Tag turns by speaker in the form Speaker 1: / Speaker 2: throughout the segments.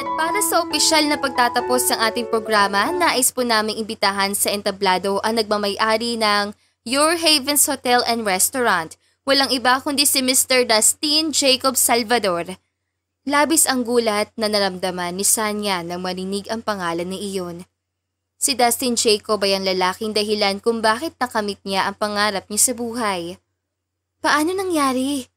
Speaker 1: At para sa opisyal na pagtatapos ng ating programa, nais po naming imbitahan sa entablado ang nagmamayari ng Your Havens Hotel and Restaurant. Walang iba kundi si Mr. Dustin Jacob Salvador. Labis ang gulat na naramdaman ni Sanya nang marinig ang pangalan ni iyon. Si Dustin Jacob ay ang lalaking dahilan kung bakit nakamit niya ang pangarap niya sa buhay. Paano nangyari?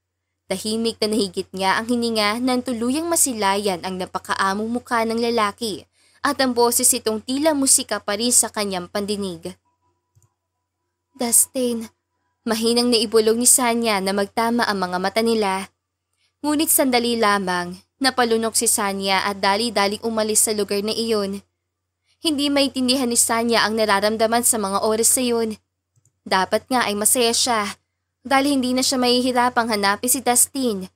Speaker 1: Tahimik na nahigit niya ang hininga nang tuluyang masilayan ang napakaamong mukha ng lalaki at ang boses itong tila musika pa rin sa kanyang pandinig. Dustin, mahinang naibulong ni Sanya na magtama ang mga mata nila. Ngunit sandali lamang, napalunok si Sanya at dali-daling umalis sa lugar na iyon. Hindi maintindihan ni Sanya ang nararamdaman sa mga oras na iyon. Dapat nga ay masaya siya dahil hindi na siya mahihirapang hanapin si Dustin.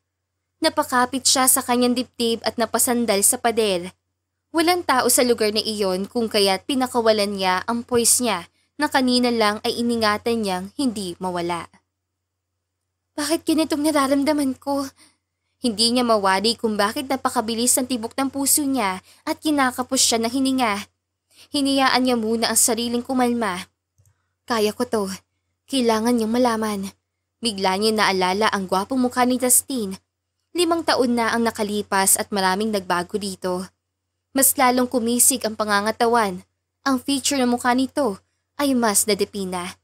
Speaker 1: Napakapit siya sa kanyang dibdib at napasandal sa pader. Walang tao sa lugar na iyon kung kaya't pinakawalan niya ang poise niya na kanina lang ay iningatan niyang hindi mawala. Bakit ganitong nararamdaman ko? Hindi niya mawari kung bakit napakabilis ang tibok ng puso niya at kinakapos siya ng hininga. Hiniyaan niya muna ang sariling kumalma. Kaya ko to. Kailangan niyang malaman. Bigla niya naalala ang gwapong mukha ni Justine. Limang taon na ang nakalipas at maraming nagbago dito. Mas lalong kumisig ang pangangatawan. Ang feature ng mukha nito ay mas nadepina.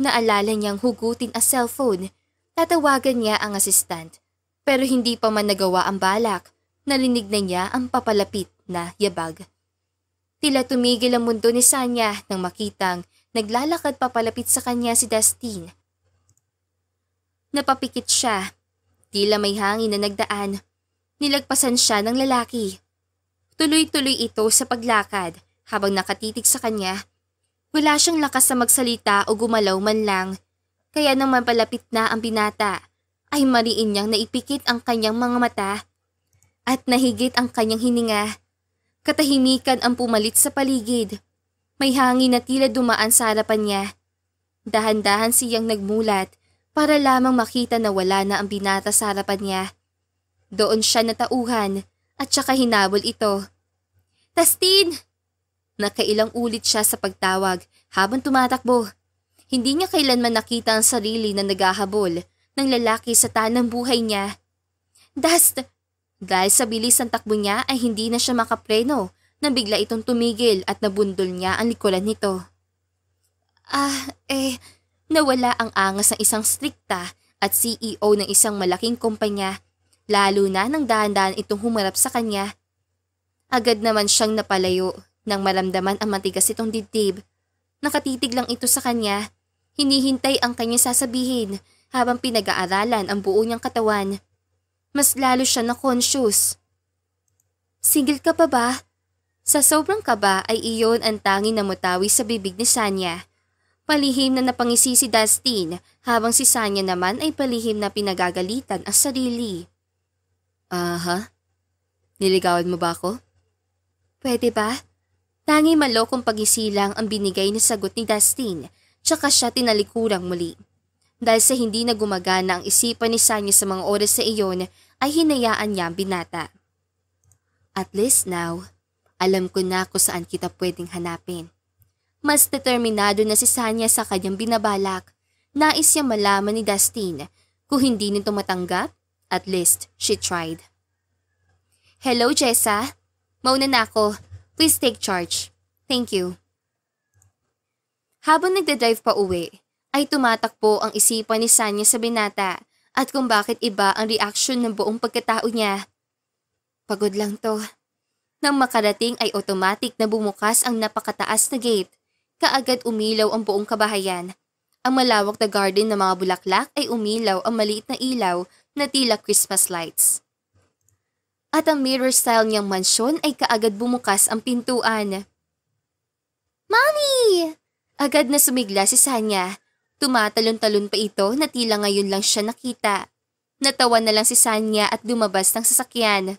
Speaker 1: Naalala niyang hugutin ang cellphone. Tatawagan niya ang assistant. Pero hindi pa man nagawa ang balak. Narinig na niya ang papalapit na yabag. Tila tumigil ang mundo ni Sanya nang makitang naglalakad papalapit sa kanya si Dustin. Napapikit siya. Tila may hangin na nagdaan. Nilagpasan siya ng lalaki. Tuloy-tuloy ito sa paglakad habang nakatitig sa kanya. Wala siyang lakas sa magsalita o gumalaw man lang. Kaya nang mapalapit na ang binata, ay mariin niyang naipikit ang kanyang mga mata at nahigit ang kanyang hininga. Katahimikan ang pumalit sa paligid. May hangin na tila dumaan sa harapan niya. Dahan-dahan siyang nagmulat para lamang makita na wala na ang binata sa harapan niya. Doon siya natauhan at saka hinabol ito. Tastin! Nakailang ulit siya sa pagtawag habang tumatakbo. Hindi niya kailanman nakita ang sarili na naghahabol ng lalaki sa tanang buhay niya. Dust! Dahil sa bilis ng takbo niya ay hindi na siya makapreno nang bigla itong tumigil at nabundol niya ang likuran nito. Ah, eh, Nawala ang angas ng isang strikta at CEO ng isang malaking kumpanya, lalo na nang dahan-dahan itong humarap sa kanya. Agad naman siyang napalayo nang maramdaman ang matigas itong dibdib. Nakatitig lang ito sa kanya, hinihintay ang kanya sasabihin habang pinag-aaralan ang buo niyang katawan. Mas lalo siya na conscious. Single ka pa ba? Sa sobrang kaba ay iyon ang tanging namutawi sa bibig ni Sanya Palihim na napangisi si Dustin habang si Sanya naman ay palihim na pinagagalitan ang sarili. Aha? uh Niligawan mo ba ako? Pwede ba? Tangi malokong pagisi lang ang binigay na sagot ni Dustin tsaka siya tinalikurang muli. Dahil sa hindi na gumagana ang isipan ni Sanya sa mga oras sa iyon ay hinayaan niya ang binata. At least now, alam ko na kung saan kita pwedeng hanapin. Mas determinado na si Sanya sa kanyang binabalak. Nais niya malaman ni Dustin kung hindi nito matanggap, at least she tried. Hello, Jessa. Mauna na ako. Please take charge. Thank you. Habang nagdadrive pa uwi, ay tumatakpo ang isipan ni Sanya sa binata at kung bakit iba ang reaksyon ng buong pagkatao niya. Pagod lang to. Nang makarating ay automatic na bumukas ang napakataas na gate Kaagad umilaw ang buong kabahayan. Ang malawak na garden ng mga bulaklak ay umilaw ang maliit na ilaw na tila Christmas lights. At ang mirror-style niyang mansyon ay kaagad bumukas ang pintuan. Mommy! Agad na sumigla si Sanya. Tumatalon-talon pa ito na tila ngayon lang siya nakita. Natawa na lang si Sanya at dumabas ng sasakyan.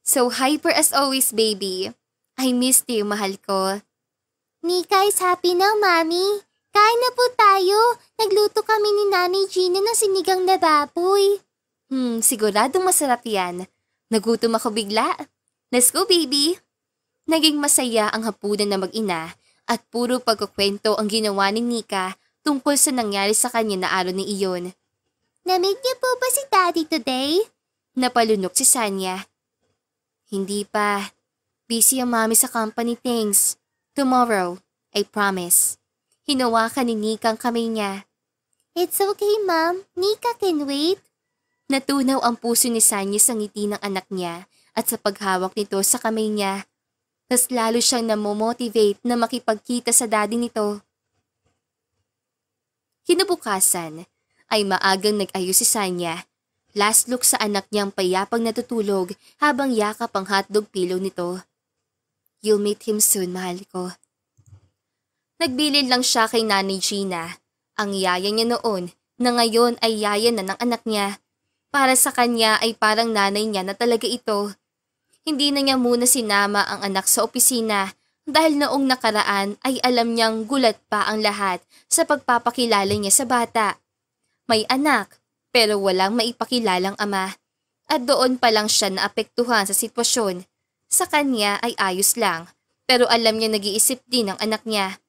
Speaker 1: So hyper as always, baby. I missed you, mahal ko. Mika is happy now, Mami. Kain na po tayo. Nagluto kami ni Nanay Gina ng sinigang na baboy. Hmm, siguradong masarap yan. Nagutom ako bigla. Let's go, baby. Naging masaya ang hapunan na mag-ina at puro pagkukwento ang ginawa ni Nika tungkol sa nangyari sa kanya na araw ni iyon. Namig niya po ba si Daddy today? Napalunok si Sanya. Hindi pa. Busy ang mami sa company things. Tomorrow, I promise. Hinawakan ni Nick ang kamay niya. It's okay, ma'am. Nika can wait. Natunaw ang puso ni Sanya sa ngiti ng anak niya at sa paghawak nito sa kamay niya. Mas lalo siyang namomotivate na makipagkita sa daddy nito. Kinabukasan ay maagang nag-ayos si Sanya. Last look sa anak niyang payapang natutulog habang yakap ang hotdog pillow nito. You'll meet him soon, mahal ko. Nagbilin lang siya kay Nanay Gina, ang yaya niya noon na ngayon ay yaya na ng anak niya. Para sa kanya ay parang nanay niya na talaga ito. Hindi na niya muna sinama ang anak sa opisina dahil noong nakaraan ay alam niyang gulat pa ang lahat sa pagpapakilala niya sa bata. May anak, pero walang maipakilalang ama. At doon pa lang siya naapektuhan sa sitwasyon sa kanya ay ayos lang, pero alam niya nag-iisip din ang anak niya.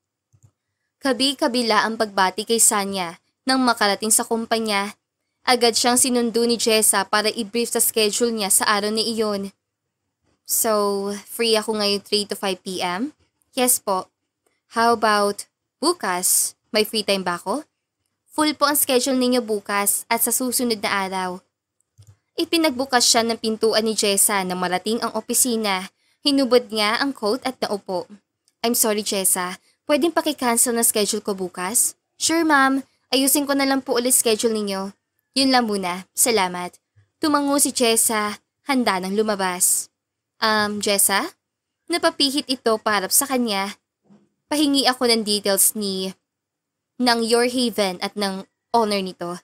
Speaker 1: Kabi-kabila ang pagbati kay Sanya nang makarating sa kumpanya. Agad siyang sinundo ni Jessa para i-brief sa schedule niya sa araw na iyon. So, free ako ngayon 3 to 5 p.m.? Yes po. How about bukas? May free time ba ako? Full po ang schedule ninyo bukas at sa susunod na araw. Ipinagbukas siya ng pintuan ni Jessa na marating ang opisina. Hinubad niya ang coat at naupo. I'm sorry Jessa, pwedeng pakikancel na schedule ko bukas? Sure ma'am, ayusin ko na lang po ulit schedule ninyo. Yun lang muna, salamat. Tumango si Jessa, handa nang lumabas. Um, Jessa? Napapihit ito parap sa kanya. Pahingi ako ng details ni... ng Your Haven at ng owner nito.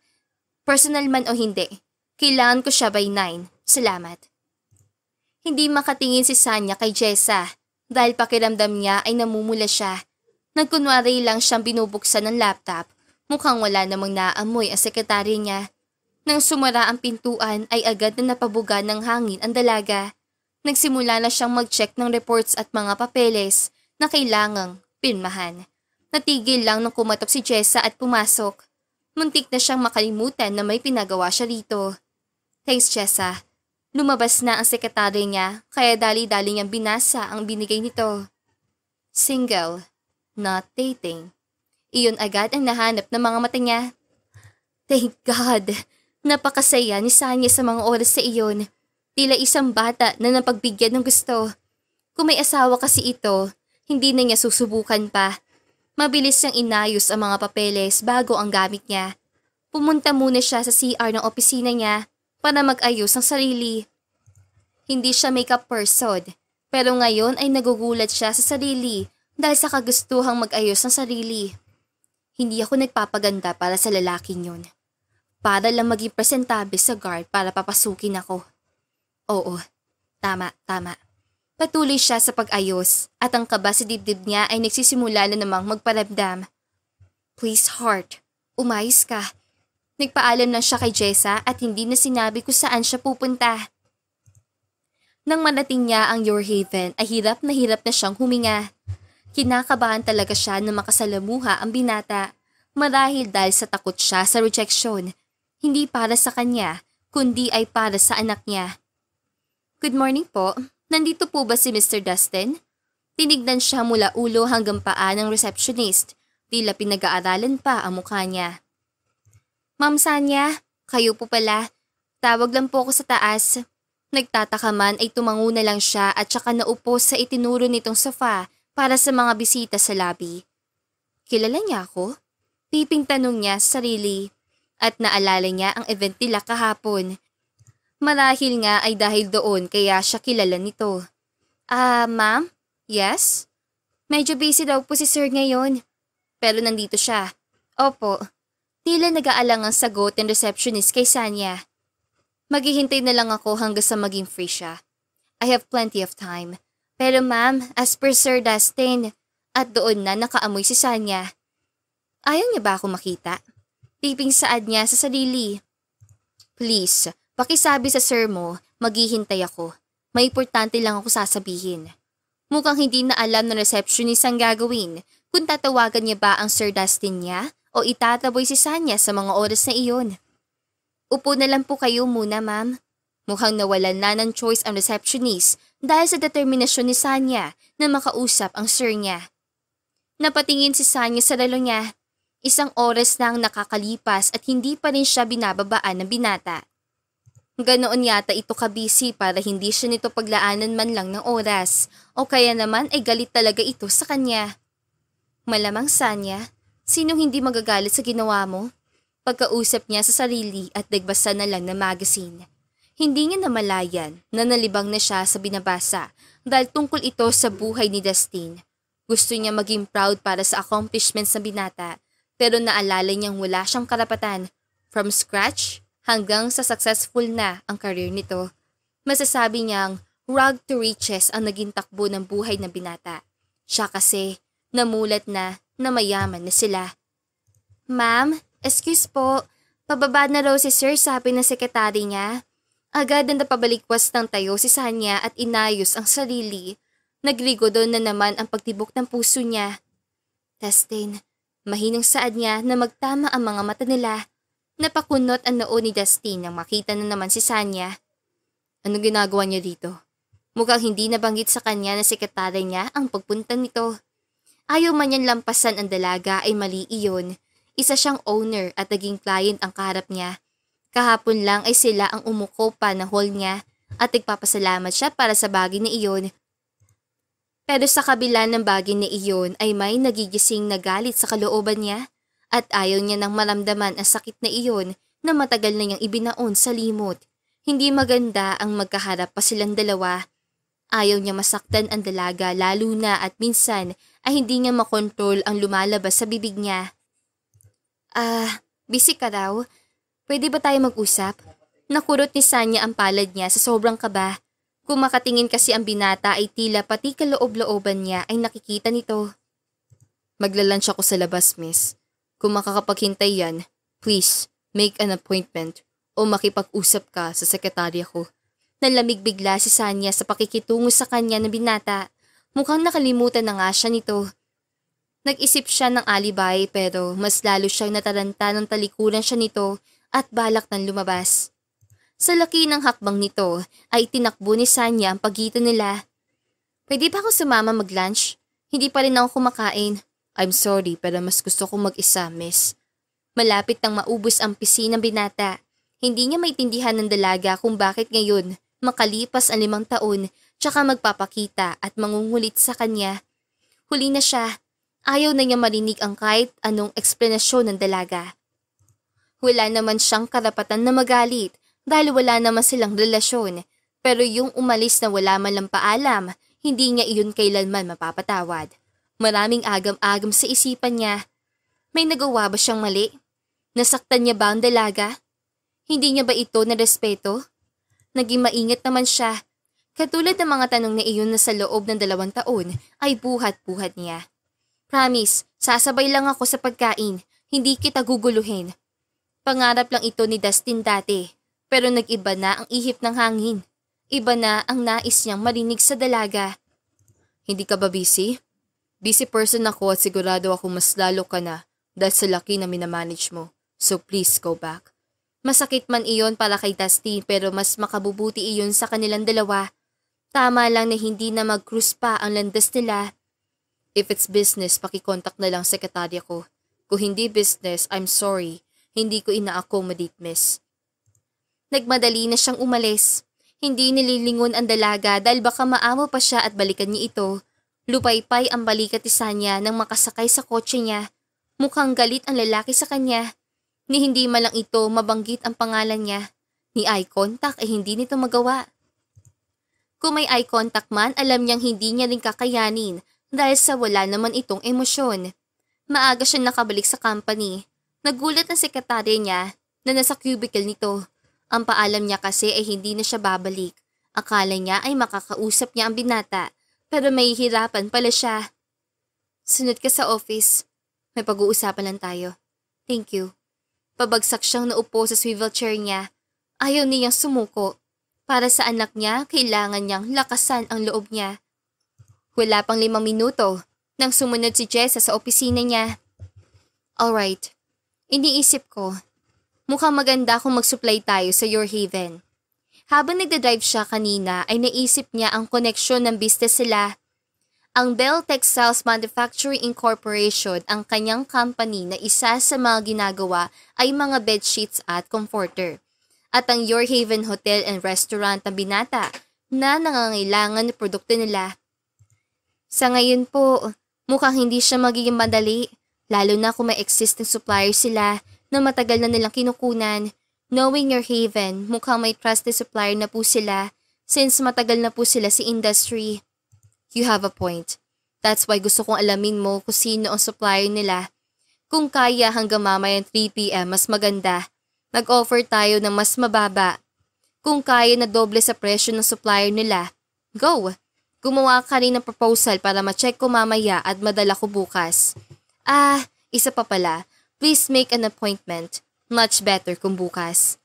Speaker 1: Personal man o hindi, kailangan ko siya by 9. Salamat. Hindi makatingin si Sanya kay Jessa dahil pakiramdam niya ay namumula siya. Nagkunwari lang siyang binubuksan ng laptop. Mukhang wala namang naamoy ang sekretary niya. Nang sumara ang pintuan ay agad na napabuga ng hangin ang dalaga. Nagsimula na siyang mag-check ng reports at mga papeles na kailangang pirmahan. Natigil lang nung kumatok si Jessa at pumasok. Muntik na siyang makalimutan na may pinagawa siya rito. Thanks, Chesa. Lumabas na ang sekretary niya kaya dali-dali niyang binasa ang binigay nito. Single, not dating. Iyon agad ang nahanap ng mga mata niya. Thank God! Napakasaya ni Sanya sa mga oras sa iyon. Tila isang bata na napagbigyan ng gusto. Kung may asawa kasi ito, hindi na niya susubukan pa. Mabilis siyang inayos ang mga papeles bago ang gamit niya. Pumunta muna siya sa CR ng opisina niya para mag-ayos ng sarili. Hindi siya makeup person, pero ngayon ay nagugulat siya sa sarili dahil sa kagustuhang mag-ayos ng sarili. Hindi ako nagpapaganda para sa lalaki yun. Para lang maging presentable sa guard para papasukin ako. Oo, tama, tama. Patuloy siya sa pag-ayos at ang kaba sa dibdib niya ay nagsisimula na namang magparamdam. Please heart, umayos ka. Nagpaalam lang siya kay Jessa at hindi na sinabi kung saan siya pupunta. Nang manating niya ang Your Haven ay hirap na hirap na siyang huminga. Kinakabahan talaga siya na makasalamuha ang binata marahil dahil sa takot siya sa rejection. Hindi para sa kanya, kundi ay para sa anak niya. Good morning po. Nandito po ba si Mr. Dustin? Tinignan siya mula ulo hanggang paa ng receptionist. Tila pinag-aaralan pa ang mukha niya. Ma'am Sanya, kayo po pala. Tawag lang po ako sa taas. Nagtataka man ay tumango na lang siya at saka naupo sa itinuro nitong sofa para sa mga bisita sa lobby. Kilala niya ako? Piping tanong niya sa sarili at naalala niya ang event nila kahapon. Marahil nga ay dahil doon kaya siya kilala nito. Ah, uh, ma'am? Yes? Medyo busy daw po si sir ngayon. Pero nandito siya. Opo. Tila nag-aalang ang sagot ng receptionist kay Sanya. Maghihintay na lang ako hanggang sa maging free siya. I have plenty of time. Pero ma'am, as per Sir Dustin, at doon na nakaamoy si Sanya. Ayaw niya ba ako makita? Piping saad niya sa sarili. Please, pakisabi sa sir mo, maghihintay ako. May importante lang ako sasabihin. Mukhang hindi na alam ng receptionist ang gagawin kung tatawagan niya ba ang Sir Dustin niya o itataboy si Sanya sa mga oras na iyon. Upo na lang po kayo muna, ma'am. Mukhang nawalan na ng choice ang receptionist dahil sa determinasyon ni Sanya na makausap ang sir niya. Napatingin si Sanya sa lalo niya. Isang oras na ang nakakalipas at hindi pa rin siya binababaan ng binata. Ganoon yata ito kabisi para hindi siya nito paglaanan man lang ng oras o kaya naman ay galit talaga ito sa kanya. Malamang Sanya, Sinong hindi magagalit sa ginawa mo? Pagkausap niya sa sarili at nagbasa na lang ng magazine. Hindi niya namalayan na nalibang na siya sa binabasa dahil tungkol ito sa buhay ni Dustin. Gusto niya maging proud para sa accomplishments ng binata pero naalala niyang wala siyang karapatan from scratch hanggang sa successful na ang career nito. Masasabi niyang rug to riches ang naging takbo ng buhay ng binata. Siya kasi namulat na na mayaman na sila. Ma'am, excuse po, pababa na raw si sir sabi ng sekretary niya. Agad na napabalikwas ng tayo si Sanya at inayos ang sarili. Nagrigo doon na naman ang pagtibok ng puso niya. Dustin, mahinang saad niya na magtama ang mga mata nila. Napakunot ang noo ni Dustin nang makita na naman si Sanya. Anong ginagawa niya dito? Mukhang hindi nabanggit sa kanya na sekretary niya ang pagpunta nito. Ayaw man niyang lampasan ang dalaga ay mali iyon. Isa siyang owner at naging client ang kaharap niya. Kahapon lang ay sila ang umuko pa na hall niya at nagpapasalamat siya para sa bagay na iyon. Pero sa kabila ng bagay na iyon ay may nagigising na galit sa kalooban niya at ayaw niya nang maramdaman ang sakit na iyon na matagal na niyang ibinaon sa limot. Hindi maganda ang magkaharap pa silang dalawa. Ayaw niya masaktan ang dalaga lalo na at minsan ay hindi niya makontrol ang lumalabas sa bibig niya. Ah, uh, busy ka daw? Pwede ba tayo mag-usap? Nakurot ni Sanya ang palad niya sa sobrang kaba. Kung makatingin kasi ang binata ay tila pati kaloob-looban niya ay nakikita nito. Maglalunch ako sa labas, miss. Kung makakapaghintay yan, please, make an appointment o makipag-usap ka sa sekretarya ko. Nalamig bigla si Sanya sa pakikitungo sa kanya ng binata. Mukhang nakalimutan na nga siya nito. Nag-isip siya ng alibay pero mas lalo siyang nataranta ng talikuran siya nito at balak nang lumabas. Sa laki ng hakbang nito ay tinakbo ni Sanya ang pagitan nila. Pwede ba ako sumama mag-lunch? Hindi pa rin ako kumakain. I'm sorry pero mas gusto kong mag-isa, miss. Malapit nang maubos ang pisi ng binata. Hindi niya maitindihan ng dalaga kung bakit ngayon, makalipas ang limang taon, tsaka magpapakita at mangungulit sa kanya. Huli na siya, ayaw na niya marinig ang kahit anong eksplanasyon ng dalaga. Wala naman siyang karapatan na magalit dahil wala naman silang relasyon, pero yung umalis na wala man lang paalam, hindi niya iyon kailanman mapapatawad. Maraming agam-agam sa isipan niya. May nagawa ba siyang mali? Nasaktan niya ba ang dalaga? Hindi niya ba ito na respeto? Naging maingat naman siya Katulad ng mga tanong na iyon na sa loob ng dalawang taon ay buhat-buhat niya. Promise, sasabay lang ako sa pagkain, hindi kita guguluhin. Pangarap lang ito ni Dustin dati, pero nag-iba na ang ihip ng hangin. Iba na ang nais niyang marinig sa dalaga. Hindi ka ba busy? Busy person ako at sigurado ako mas lalo ka na dahil sa laki na minamanage mo. So please go back. Masakit man iyon para kay Dustin pero mas makabubuti iyon sa kanilang dalawa Tama lang na hindi na mag-cruise pa ang landas nila. If it's business, pakikontak na lang sekretarya ko. Kung hindi business, I'm sorry. Hindi ko ina-accommodate, miss. Nagmadali na siyang umalis. Hindi nililingon ang dalaga dahil baka maamo pa siya at balikan niya ito. Lupaypay ang balikat ni Sanya nang makasakay sa kotse niya. Mukhang galit ang lalaki sa kanya. Ni hindi malang ito mabanggit ang pangalan niya. Ni eye contact ay eh, hindi nito magawa. Kung may eye contact man, alam niyang hindi niya rin kakayanin dahil sa wala naman itong emosyon. Maaga siyang nakabalik sa company. Nagulat ang sekretary niya na nasa cubicle nito. Ang paalam niya kasi ay hindi na siya babalik. Akala niya ay makakausap niya ang binata, pero may hirapan pala siya. Sunod ka sa office. May pag-uusapan lang tayo. Thank you. Pabagsak siyang naupo sa swivel chair niya. Ayaw niyang sumuko. Para sa anak niya, kailangan niyang lakasan ang loob niya. Wala pang limang minuto nang sumunod si Jessa sa opisina niya. Alright, iniisip ko, mukhang maganda kung mag-supply tayo sa Your Haven. Habang nagda-drive siya kanina ay naisip niya ang koneksyon ng business sila. Ang Bell Textiles Manufacturing Incorporation, ang kanyang company na isa sa mga ginagawa ay mga bedsheets at comforter at ang Your Haven Hotel and Restaurant ng Binata na nangangailangan ng produkto nila. Sa ngayon po, mukhang hindi siya magiging madali, lalo na kung may existing supplier sila na matagal na nilang kinukunan. Knowing Your Haven, mukhang may trusted supplier na po sila since matagal na po sila sa si industry. You have a point. That's why gusto kong alamin mo kung sino ang supplier nila. Kung kaya hanggang mamaya 3pm mas maganda nag-offer tayo ng mas mababa. Kung kaya na doble sa presyo ng supplier nila, go! Gumawa ka rin ng proposal para ma-check ko mamaya at madala ko bukas. Ah, isa pa pala. Please make an appointment. Much better kung bukas.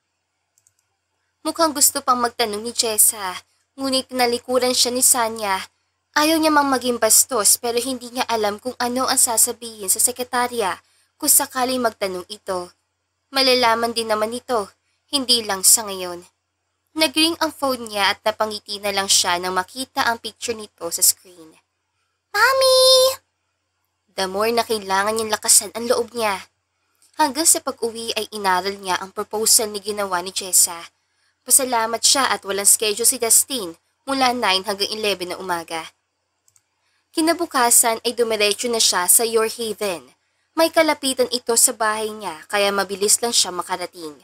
Speaker 1: Mukhang gusto pang magtanong ni Chesa, ngunit nalikuran siya ni Sanya. Ayaw niya mang maging bastos pero hindi niya alam kung ano ang sasabihin sa sekretarya kung sakaling magtanong ito. Malalaman din naman ito, hindi lang sa ngayon. Nagring ang phone niya at napangiti na lang siya nang makita ang picture nito sa screen. Mommy! The more na kailangan niyang lakasan ang loob niya. Hanggang sa pag-uwi ay inaral niya ang proposal ni ginawa ni Jessa. Pasalamat siya at walang schedule si Dustin mula 9 hanggang 11 na umaga. Kinabukasan ay dumiretso na siya sa Your Haven. May kalapitan ito sa bahay niya kaya mabilis lang siya makarating.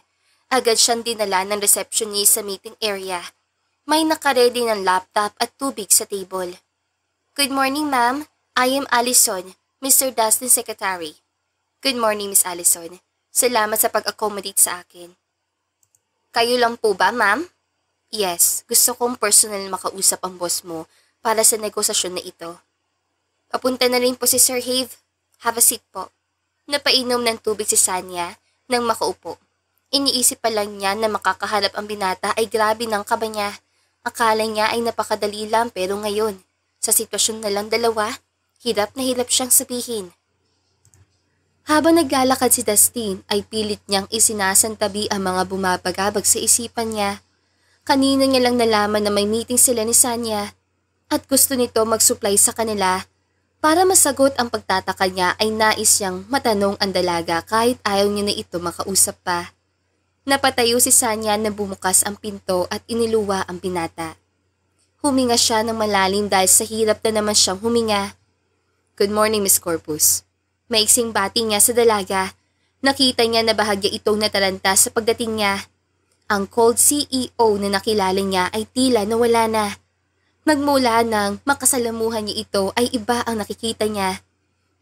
Speaker 1: Agad siyang dinala ng receptionist sa meeting area. May nakaredy ng laptop at tubig sa table. Good morning, ma'am. I am Allison, Mr. Dustin Secretary. Good morning, Miss Allison. Salamat sa pag-accommodate sa akin. Kayo lang po ba, ma'am? Yes, gusto kong personal makausap ang boss mo para sa negosasyon na ito. Papunta na rin po si Sir Have. Have a seat po. Napainom ng tubig si Sanya nang makaupo. Iniisip pa lang niya na makakahalap ang binata ay grabe ng kaba niya. Akala niya ay napakadali lang pero ngayon, sa sitwasyon na lang dalawa, hirap na hirap siyang sabihin. Habang naglalakad si Dustin ay pilit niyang isinasantabi ang mga bumabagabag sa isipan niya. Kanina niya lang nalaman na may meeting sila ni Sanya at gusto nito mag-supply sa kanila para masagot ang pagtataka niya ay nais siyang matanong ang dalaga kahit ayaw niya na ito makausap pa. Napatayo si Sanya na bumukas ang pinto at iniluwa ang binata. Huminga siya ng malalim dahil sa hirap na naman siyang huminga. Good morning, Miss Corpus. Maiksing bati niya sa dalaga. Nakita niya na bahagya itong natalanta sa pagdating niya. Ang cold CEO na nakilala niya ay tila nawala na. Nagmula nang makasalamuhan niya ito ay iba ang nakikita niya.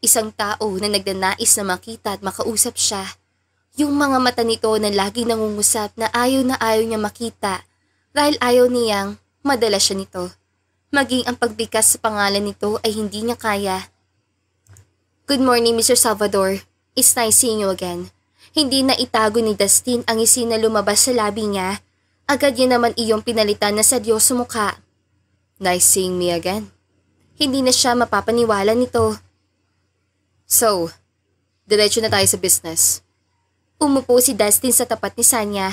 Speaker 1: Isang tao na nagdanais na makita at makausap siya. Yung mga mata nito na lagi nangungusap na ayaw na ayaw niya makita dahil ayaw niyang madala siya nito. Maging ang pagbigkas sa pangalan nito ay hindi niya kaya. Good morning, Mr. Salvador. It's nice seeing you again. Hindi na itago ni Dustin ang isin na lumabas sa labi niya. Agad niya naman iyong pinalitan na seryoso mukha Nice seeing me again. Hindi na siya mapapaniwala nito. So, diretso na tayo sa business. Umupo si Dustin sa tapat ni Sanya.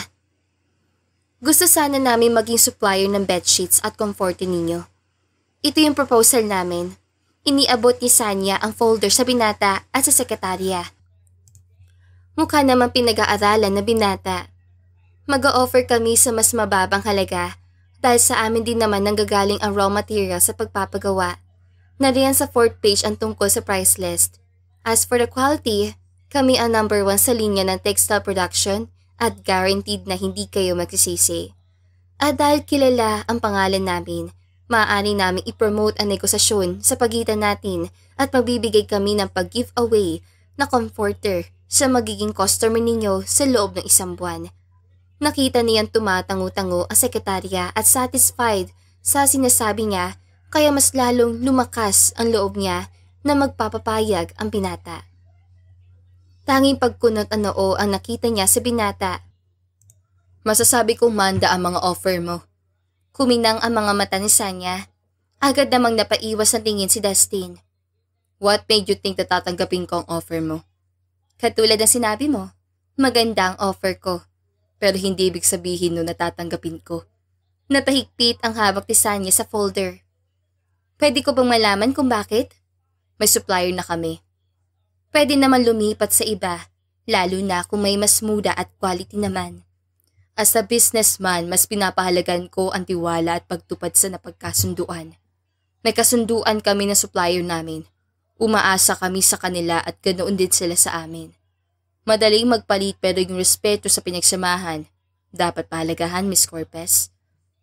Speaker 1: Gusto sana namin maging supplier ng bedsheets at comforter ninyo. Ito yung proposal namin. Iniabot ni Sanya ang folder sa binata at sa sekretarya. Mukha naman pinag-aaralan na binata. Mag-o-offer kami sa mas mababang halaga dahil sa amin din naman nanggagaling ang raw material sa pagpapagawa. Nariyan sa fourth page ang tungkol sa price list. As for the quality, kami ang number one sa linya ng textile production at guaranteed na hindi kayo magsisisi. At dahil kilala ang pangalan namin, maaari namin ipromote ang negosasyon sa pagitan natin at magbibigay kami ng pag-giveaway na comforter sa magiging customer ninyo sa loob ng isang buwan. Nakita niyang tumatango-tango ang sekretarya at satisfied sa sinasabi niya kaya mas lalong lumakas ang loob niya na magpapapayag ang binata. Tanging pagkunot ang noo ang nakita niya sa binata. Masasabi kong manda ang mga offer mo. Kuminang ang mga mata ni Sanya. Agad namang napaiwas ang tingin si Dustin. What made you think na tatanggapin ko ang offer mo? Katulad ng sinabi mo, maganda ang offer ko. Pero hindi ibig sabihin no natatanggapin ko. Natahigpit ang hawak ni Sanya sa folder. Pwede ko bang malaman kung bakit? May supplier na kami. Pwede naman lumipat sa iba, lalo na kung may mas muda at quality naman. As a businessman, mas pinapahalagan ko ang tiwala at pagtupad sa napagkasunduan. May kasunduan kami na supplier namin. Umaasa kami sa kanila at ganoon din sila sa amin. Madaling magpalit pero yung respeto sa pinagsamahan. Dapat pahalagahan, Miss Corpes.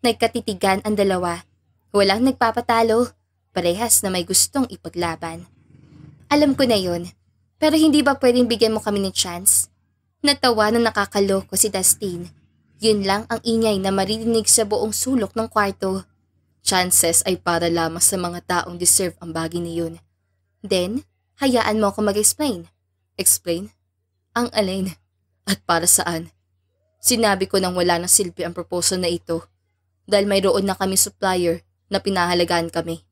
Speaker 1: Nagkatitigan ang dalawa. Walang nagpapatalo. Parehas na may gustong ipaglaban. Alam ko na yon. Pero hindi ba pwedeng bigyan mo kami ng chance? Natawa na nakakaloko si Dustin. Yun lang ang ingay na maririnig sa buong sulok ng kwarto. Chances ay para lamang sa mga taong deserve ang bagay na yun. Then, hayaan mo ako mag-explain. Explain? Ang alin? At para saan? Sinabi ko nang wala ng silbi ang proposal na ito dahil mayroon na kami supplier na pinahalagaan kami.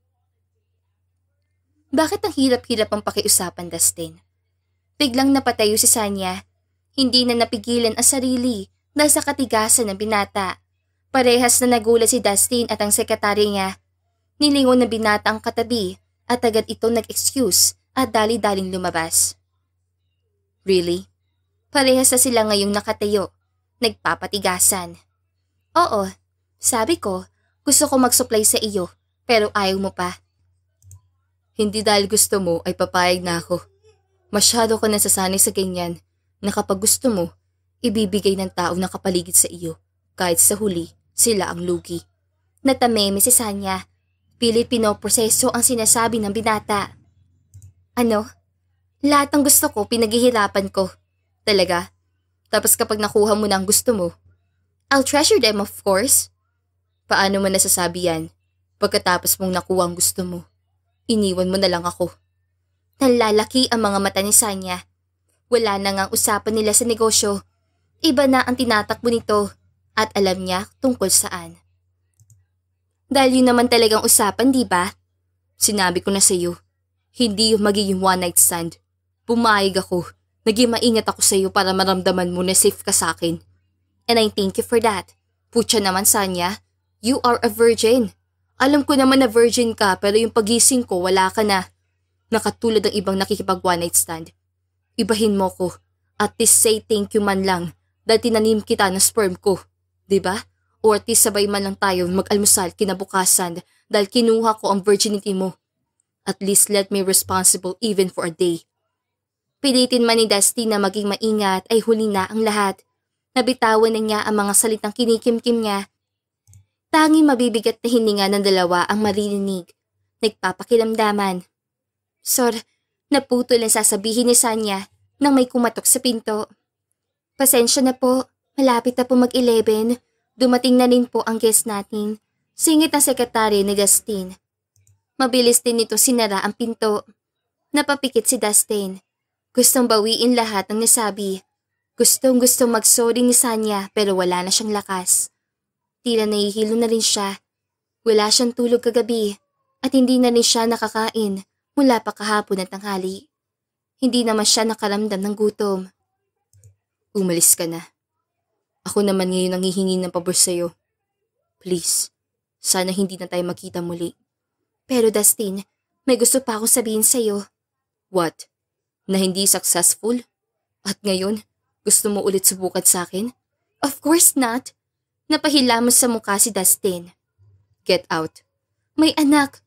Speaker 1: Bakit ang hirap-hirap ang pakiusapan, Dustin? Biglang napatayo si Sanya. Hindi na napigilan ang sarili dahil sa katigasan ng binata. Parehas na nagulat si Dustin at ang sekretary niya. Nilingon na binata ang katabi at agad ito nag-excuse at dali-daling lumabas. Really? Parehas na sila ngayong nakatayo, nagpapatigasan. Oo, sabi ko, gusto ko mag-supply sa iyo, pero ayaw mo pa. Hindi dahil gusto mo ay papayag na ako. Masyado ka nasasanay sa ganyan na kapag gusto mo, ibibigay ng tao na kapaligid sa iyo. Kahit sa huli, sila ang lugi. Natameme si Sanya. Pilit pinoproseso ang sinasabi ng binata. Ano? Lahat ng gusto ko pinaghihirapan ko. Talaga? Tapos kapag nakuha mo na ang gusto mo, I'll treasure them of course. Paano mo nasasabi yan pagkatapos mong nakuha ang gusto mo? Iniwan mo na lang ako. Nalalaki ang mga mata ni Sanya. Wala na ngang usapan nila sa negosyo. Iba na ang tinatakbo nito at alam niya tungkol saan. Dahil yun naman talagang usapan, di ba? Sinabi ko na sa iyo, hindi yung magiging one night stand. Pumayag ako Naging maingat ako sa iyo para maramdaman mo na safe ka sa akin. And I thank you for that. Putya naman, Sanya. You are a virgin. Alam ko naman na virgin ka pero yung pagising ko wala ka na. Nakatulad ng ibang nakikipag one night stand. Ibahin mo ko. At least say thank you man lang dahil tinanim kita ng sperm ko. ba? Diba? O at least sabay man lang tayo mag-almusal kinabukasan dahil kinuha ko ang virginity mo. At least let me responsible even for a day Pilitin man ni Dusty na maging maingat ay huli na ang lahat. Nabitawan na niya ang mga salitang kinikimkim niya. Tanging mabibigat na hininga ng dalawa ang maririnig. Nagpapakilamdaman. Sir, naputol ang sasabihin ni Sanya nang may kumatok sa pinto. Pasensya na po, malapit na po mag-11. Dumating na rin po ang guest natin. Singit ang sekretary ni Dustin. Mabilis din nito sinara ang pinto. Napapikit si Dustin. Gustong bawiin lahat ng nasabi. Gustong gustong mag-sorry ni Sanya pero wala na siyang lakas. Tila nahihilo na rin siya. Wala siyang tulog kagabi at hindi na rin siya nakakain mula pa kahapon at tanghali. Hindi naman siya nakaramdam ng gutom. Umalis ka na. Ako naman ngayon ang hihingi ng pabor sa'yo. Please, sana hindi na tayo makita muli. Pero Dustin, may gusto pa akong sabihin sa'yo. What? na hindi successful? At ngayon, gusto mo ulit subukan sa akin? Of course not. Napahilamos sa mukha si Dustin. Get out. May anak.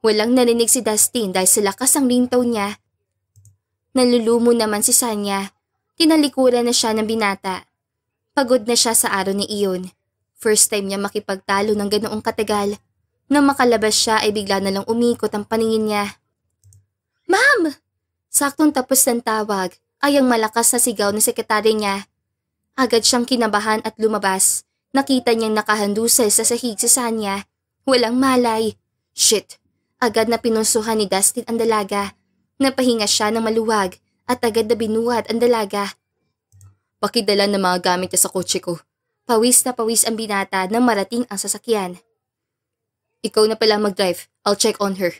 Speaker 1: Walang narinig si Dustin dahil sa lakas ang lintaw niya. Nalulumo naman si Sanya. Tinalikuran na siya ng binata. Pagod na siya sa araw ni Iyon. First time niya makipagtalo ng ganoong katagal. Nang makalabas siya ay bigla na lang umikot ang paningin niya. Ma'am! Saktong tapos ng tawag ay ang malakas na sigaw ng sekretary niya. Agad siyang kinabahan at lumabas. Nakita niyang nakahandusay sa sahig sa sanya. Walang malay. Shit! Agad na pinunsuhan ni Dustin ang dalaga. Napahinga siya ng maluwag at agad na binuhat ang dalaga. Pakidala ng mga gamit niya sa kotse ko. Pawis na pawis ang binata nang marating ang sasakyan. Ikaw na pala mag-drive. I'll check on her.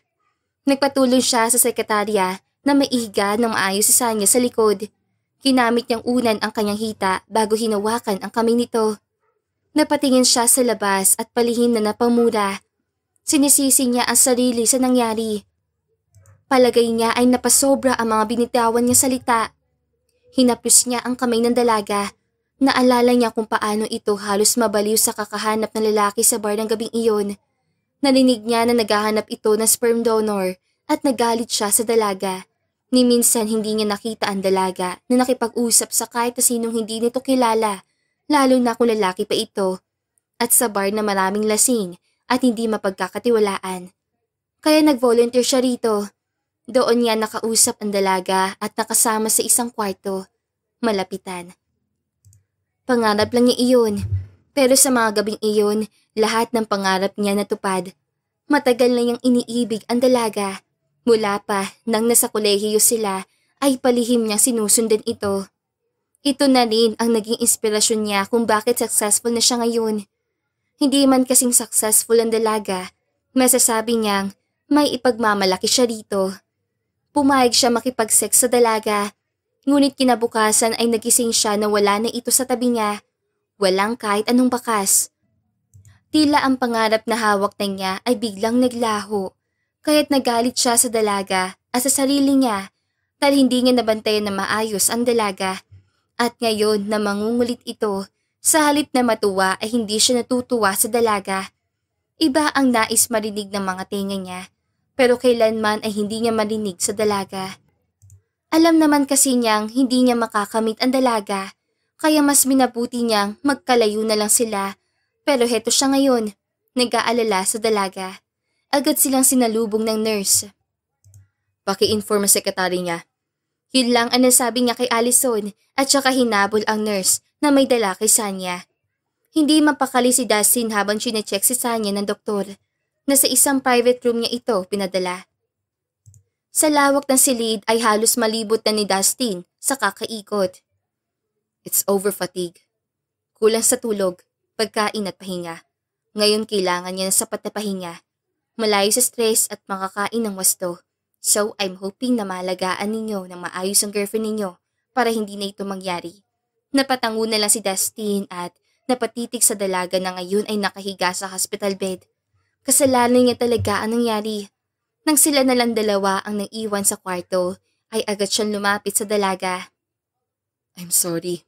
Speaker 1: Nagpatulong siya sa sekretarya na maiga ng maayos si Sanya sa likod. Ginamit niyang unan ang kanyang hita bago hinawakan ang kamay nito. Napatingin siya sa labas at palihim na napamula. Sinisisi niya ang sarili sa nangyari. Palagay niya ay napasobra ang mga binitawan niya salita. Hinapis niya ang kamay ng dalaga. Naalala niya kung paano ito halos mabaliw sa kakahanap ng lalaki sa bar ng gabing iyon. Narinig niya na naghahanap ito ng sperm donor at nagalit siya sa dalaga. Ni minsan hindi niya nakita ang dalaga na nakipag-usap sa kahit sinong hindi nito kilala, lalo na kung lalaki pa ito, at sa bar na maraming lasing at hindi mapagkakatiwalaan. Kaya nag-volunteer siya rito. Doon niya nakausap ang dalaga at nakasama sa isang kwarto, malapitan. Pangarap lang niya iyon, pero sa mga gabing iyon, lahat ng pangarap niya natupad. Matagal na niyang iniibig ang dalaga Mula pa nang nasa kolehiyo sila ay palihim niyang sinusundan ito. Ito na rin ang naging inspirasyon niya kung bakit successful na siya ngayon. Hindi man kasing successful ang dalaga, masasabi niyang may ipagmamalaki siya dito. Pumayag siya makipag-sex sa dalaga, ngunit kinabukasan ay nagising siya na wala na ito sa tabi niya, walang kahit anong bakas. Tila ang pangarap na hawak na niya ay biglang naglaho. Kaya't nagalit siya sa dalaga at sa sarili niya dahil hindi niya nabantayan na maayos ang dalaga. At ngayon na mangungulit ito, sa halip na matuwa ay hindi siya natutuwa sa dalaga. Iba ang nais marinig ng mga tinga niya, pero kailanman ay hindi niya marinig sa dalaga. Alam naman kasi niyang hindi niya makakamit ang dalaga, kaya mas minabuti niyang magkalayo na lang sila. Pero heto siya ngayon, nag-aalala sa dalaga agad silang sinalubong ng nurse. Paki-inform ang sekretary niya. Yun lang ang nasabi niya kay Allison at saka hinabol ang nurse na may dala kay Sanya. Hindi mapakali si Dustin habang chinecheck si Sanya ng doktor na sa isang private room niya ito pinadala. Sa lawak ng silid ay halos malibot na ni Dustin sa kakaikot. It's over fatigue. Kulang sa tulog, pagkain at pahinga. Ngayon kailangan niya ng sapat na pahinga malayo sa stress at makakain ng wasto. So I'm hoping na malagaan ninyo ng maayos ang girlfriend ninyo para hindi na ito mangyari. Napatango na lang si Dustin at napatitig sa dalaga na ngayon ay nakahiga sa hospital bed. Kasalanan niya talaga ang nangyari. Nang sila na lang dalawa ang naiwan sa kwarto, ay agad siyang lumapit sa dalaga. I'm sorry.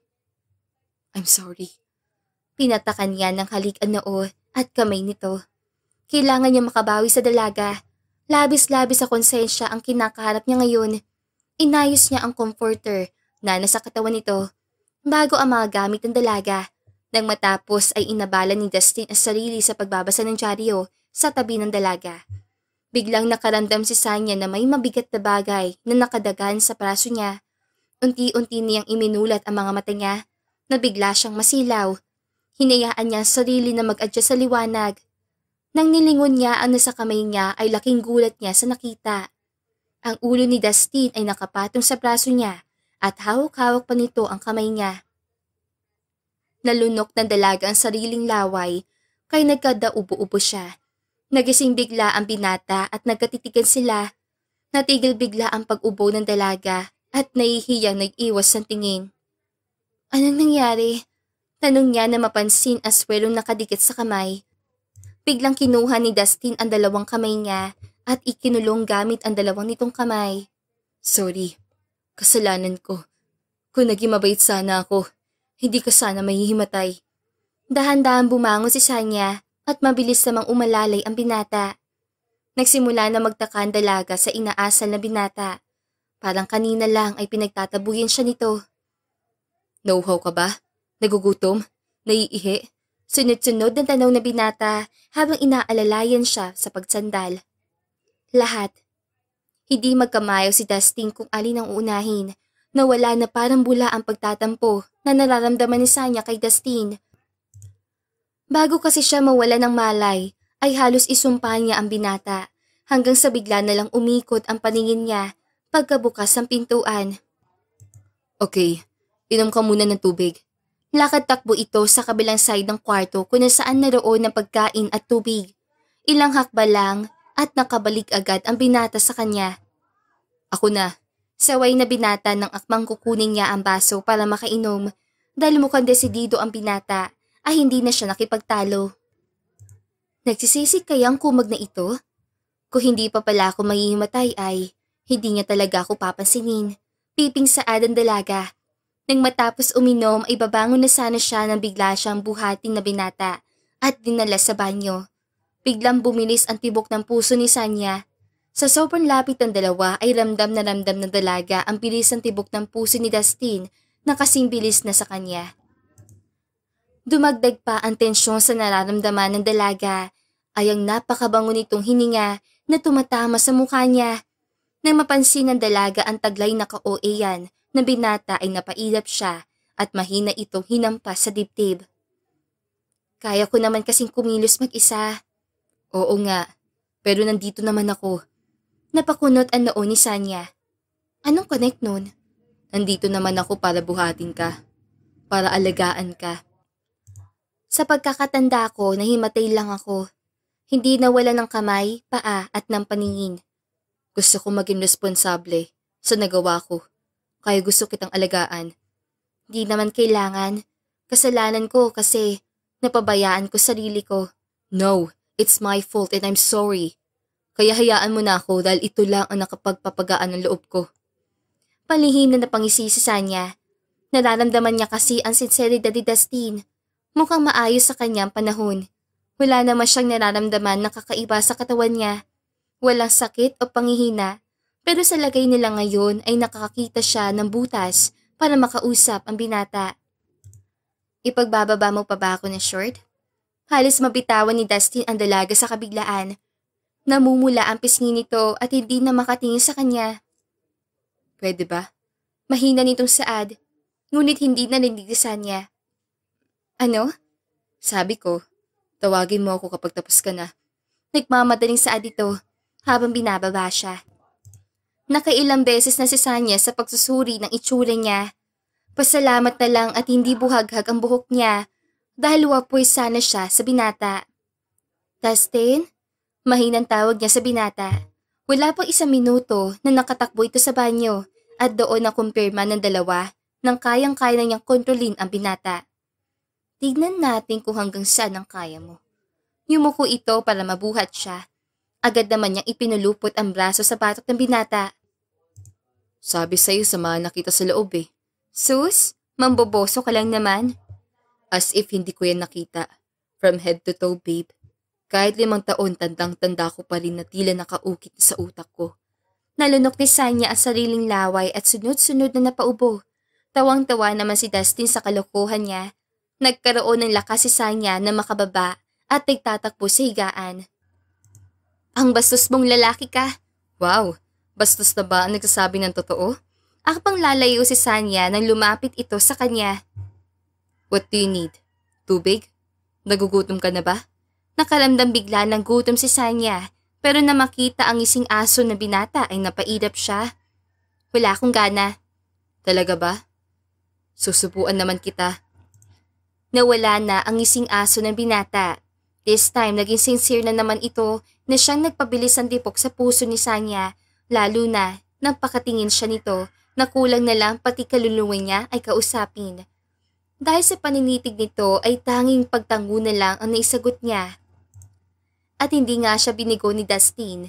Speaker 1: I'm sorry. Pinatakan niya ng halik noo at kamay nito. Kailangan niya makabawi sa dalaga. Labis-labis sa konsensya ang kinakaharap niya ngayon. Inayos niya ang comforter na nasa katawan nito bago ang mga gamit ng dalaga. Nang matapos ay inabala ni Dustin ang sarili sa pagbabasa ng dyaryo sa tabi ng dalaga. Biglang nakaramdam si Sanya na may mabigat na bagay na nakadagan sa praso niya. Unti-unti niyang iminulat ang mga mata niya na bigla siyang masilaw. Hinayaan niya ang sarili na mag-adjust sa liwanag nang nilingon niya ang nasa kamay niya ay laking gulat niya sa nakita. Ang ulo ni Dustin ay nakapatong sa braso niya at hawak-hawak pa nito ang kamay niya. Nalunok ng dalaga ang sariling laway kaya nagkadaubo-ubo siya. Nagising bigla ang binata at nagkatitigan sila. Natigil bigla ang pag-ubo ng dalaga at nahihiyang nag-iwas ng tingin. Anong nangyari? Tanong niya na mapansin ang swelong nakadikit sa kamay. Biglang kinuha ni Dustin ang dalawang kamay niya at ikinulong gamit ang dalawang nitong kamay. Sorry, kasalanan ko. Kung naging mabait sana ako, hindi ka sana mahihimatay. Dahan-dahan bumango si Shania at mabilis namang umalalay ang binata. Nagsimula na magtaka ang dalaga sa inaasal na binata. Parang kanina lang ay pinagtatabuyan siya nito. Know-how ka ba? Nagugutom? Naiihi? Sunod-sunod na tanong na binata habang inaalalayan siya sa pagsandal. Lahat. Hindi magkamayo si Dustin kung alin ang uunahin. Nawala na parang bula ang pagtatampo na nararamdaman ni Sanya kay Dustin. Bago kasi siya mawala ng malay, ay halos isumpa niya ang binata hanggang sa bigla na lang umikot ang paningin niya pagkabukas ng pintuan. Okay, inom ka muna ng tubig. Lakad takbo ito sa kabilang side ng kwarto kung saan naroon ng pagkain at tubig. Ilang hakba lang at nakabalik agad ang binata sa kanya. Ako na. Saway na binata ng akmang kukunin niya ang baso para makainom dahil mukhang desidido ang binata ay hindi na siya nakipagtalo. Nagsisisi kayang kumag na ito? Kung hindi pa pala ako mahihimatay ay hindi niya talaga ako papansinin. Piping sa ang dalaga nang matapos uminom ay babangon na sana siya nang bigla siyang buhatin na binata at dinala sa banyo. Biglang bumilis ang tibok ng puso ni Sanya. Sa sobrang lapit ng dalawa ay ramdam na ramdam ng dalaga ang bilis ng tibok ng puso ni Dustin na kasing bilis na sa kanya. Dumagdag pa ang tensyon sa nararamdaman ng dalaga ay ang napakabango nitong hininga na tumatama sa mukha niya. Nang mapansin ng dalaga ang taglay na ka-OA yan na binata ay napailap siya at mahina itong hinampas sa dibdib. Kaya ko naman kasing kumilos mag-isa. Oo nga, pero nandito naman ako. Napakunot ang noo ni Sanya. Anong connect nun? Nandito naman ako para buhatin ka. Para alagaan ka. Sa pagkakatanda ko, nahimatay lang ako. Hindi nawala ng kamay, paa at ng paningin. Gusto ko maging responsable sa nagawa ko kaya gusto kitang alagaan. Hindi naman kailangan. Kasalanan ko kasi napabayaan ko sarili ko. No, it's my fault and I'm sorry. Kaya hayaan mo na ako dahil ito lang ang nakapagpapagaan ng loob ko. Palihim na napangisi si Sanya. Nararamdaman niya kasi ang sinseridad ni Dustin. Mukhang maayos sa kanyang panahon. Wala naman siyang nararamdaman na kakaiba sa katawan niya. Walang sakit o panghihina. Pero sa lagay nila ngayon ay nakakakita siya ng butas para makausap ang binata. Ipagbababa mo pa ba ako ng short? Halos mabitawan ni Dustin ang dalaga sa kabiglaan. Namumula ang pisngi nito at hindi na makatingin sa kanya. Pwede ba? Mahina nitong saad, ngunit hindi na ninigisan niya. Ano? Sabi ko, tawagin mo ako kapag tapos ka na. Nagmamadaling saad ito habang binababa siya. Nakailang beses na si Sanya sa pagsusuri ng itsura niya. Pasalamat na lang at hindi buhaghag ang buhok niya dahil wapoy sana siya sa binata. Dustin? Mahinang tawag niya sa binata. Wala pang isang minuto na nakatakbo ito sa banyo at doon na nakumpirma ng dalawa nang kayang-kaya na niyang kontrolin ang binata. Tignan natin kung hanggang saan ang kaya mo. Yumuko ito para mabuhat siya Agad naman niyang ipinulupot ang braso sa batok ng binata. Sabi sa'yo sama na kita sa loob eh. Sus, mamboboso ka lang naman. As if hindi ko yan nakita. From head to toe, babe. Kahit limang taon, tandang-tanda ko pa rin na tila nakaukit sa utak ko. Nalunok ni Sanya ang sariling laway at sunod-sunod na napaubo. Tawang-tawa naman si Dustin sa kalokohan niya. Nagkaroon ng lakas si Sanya na makababa at nagtatakbo sa higaan. Ang bastos mong lalaki ka. Wow, bastos na ba ang nagsasabi ng totoo? pang lalayo si Sanya nang lumapit ito sa kanya. What do you need? Tubig? Nagugutom ka na ba? Nakalamdam bigla ng gutom si Sanya pero na makita ang ising aso na binata ay napaidap siya. Wala akong gana. Talaga ba? Susubuan naman kita. Nawala na ang ising aso ng binata This time naging sincere na naman ito na siyang nagpabilis ang dipok sa puso ni Sanya, lalo na nang pakatingin siya nito na kulang na lang pati kaluluwa niya ay kausapin. Dahil sa paninitig nito ay tanging pagtango na lang ang naisagot niya. At hindi nga siya binigo ni Dustin.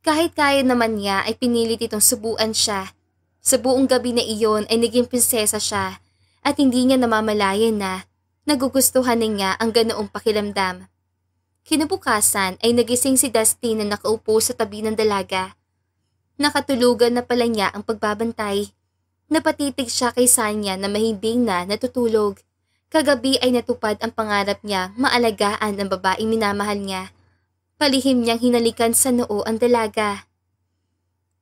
Speaker 1: Kahit kaya naman niya ay pinilit itong subuan siya. Sa buong gabi na iyon ay naging prinsesa siya at hindi niya namamalayan na nagugustuhan niya ang ganoong pakilamdam. Kinabukasan ay nagising si Dustin na nakaupo sa tabi ng dalaga. Nakatulugan na pala niya ang pagbabantay. Napatitig siya kay Sanya na mahimbing na natutulog. Kagabi ay natupad ang pangarap niya maalagaan ang babaeng minamahal niya. Palihim niyang hinalikan sa noo ang dalaga.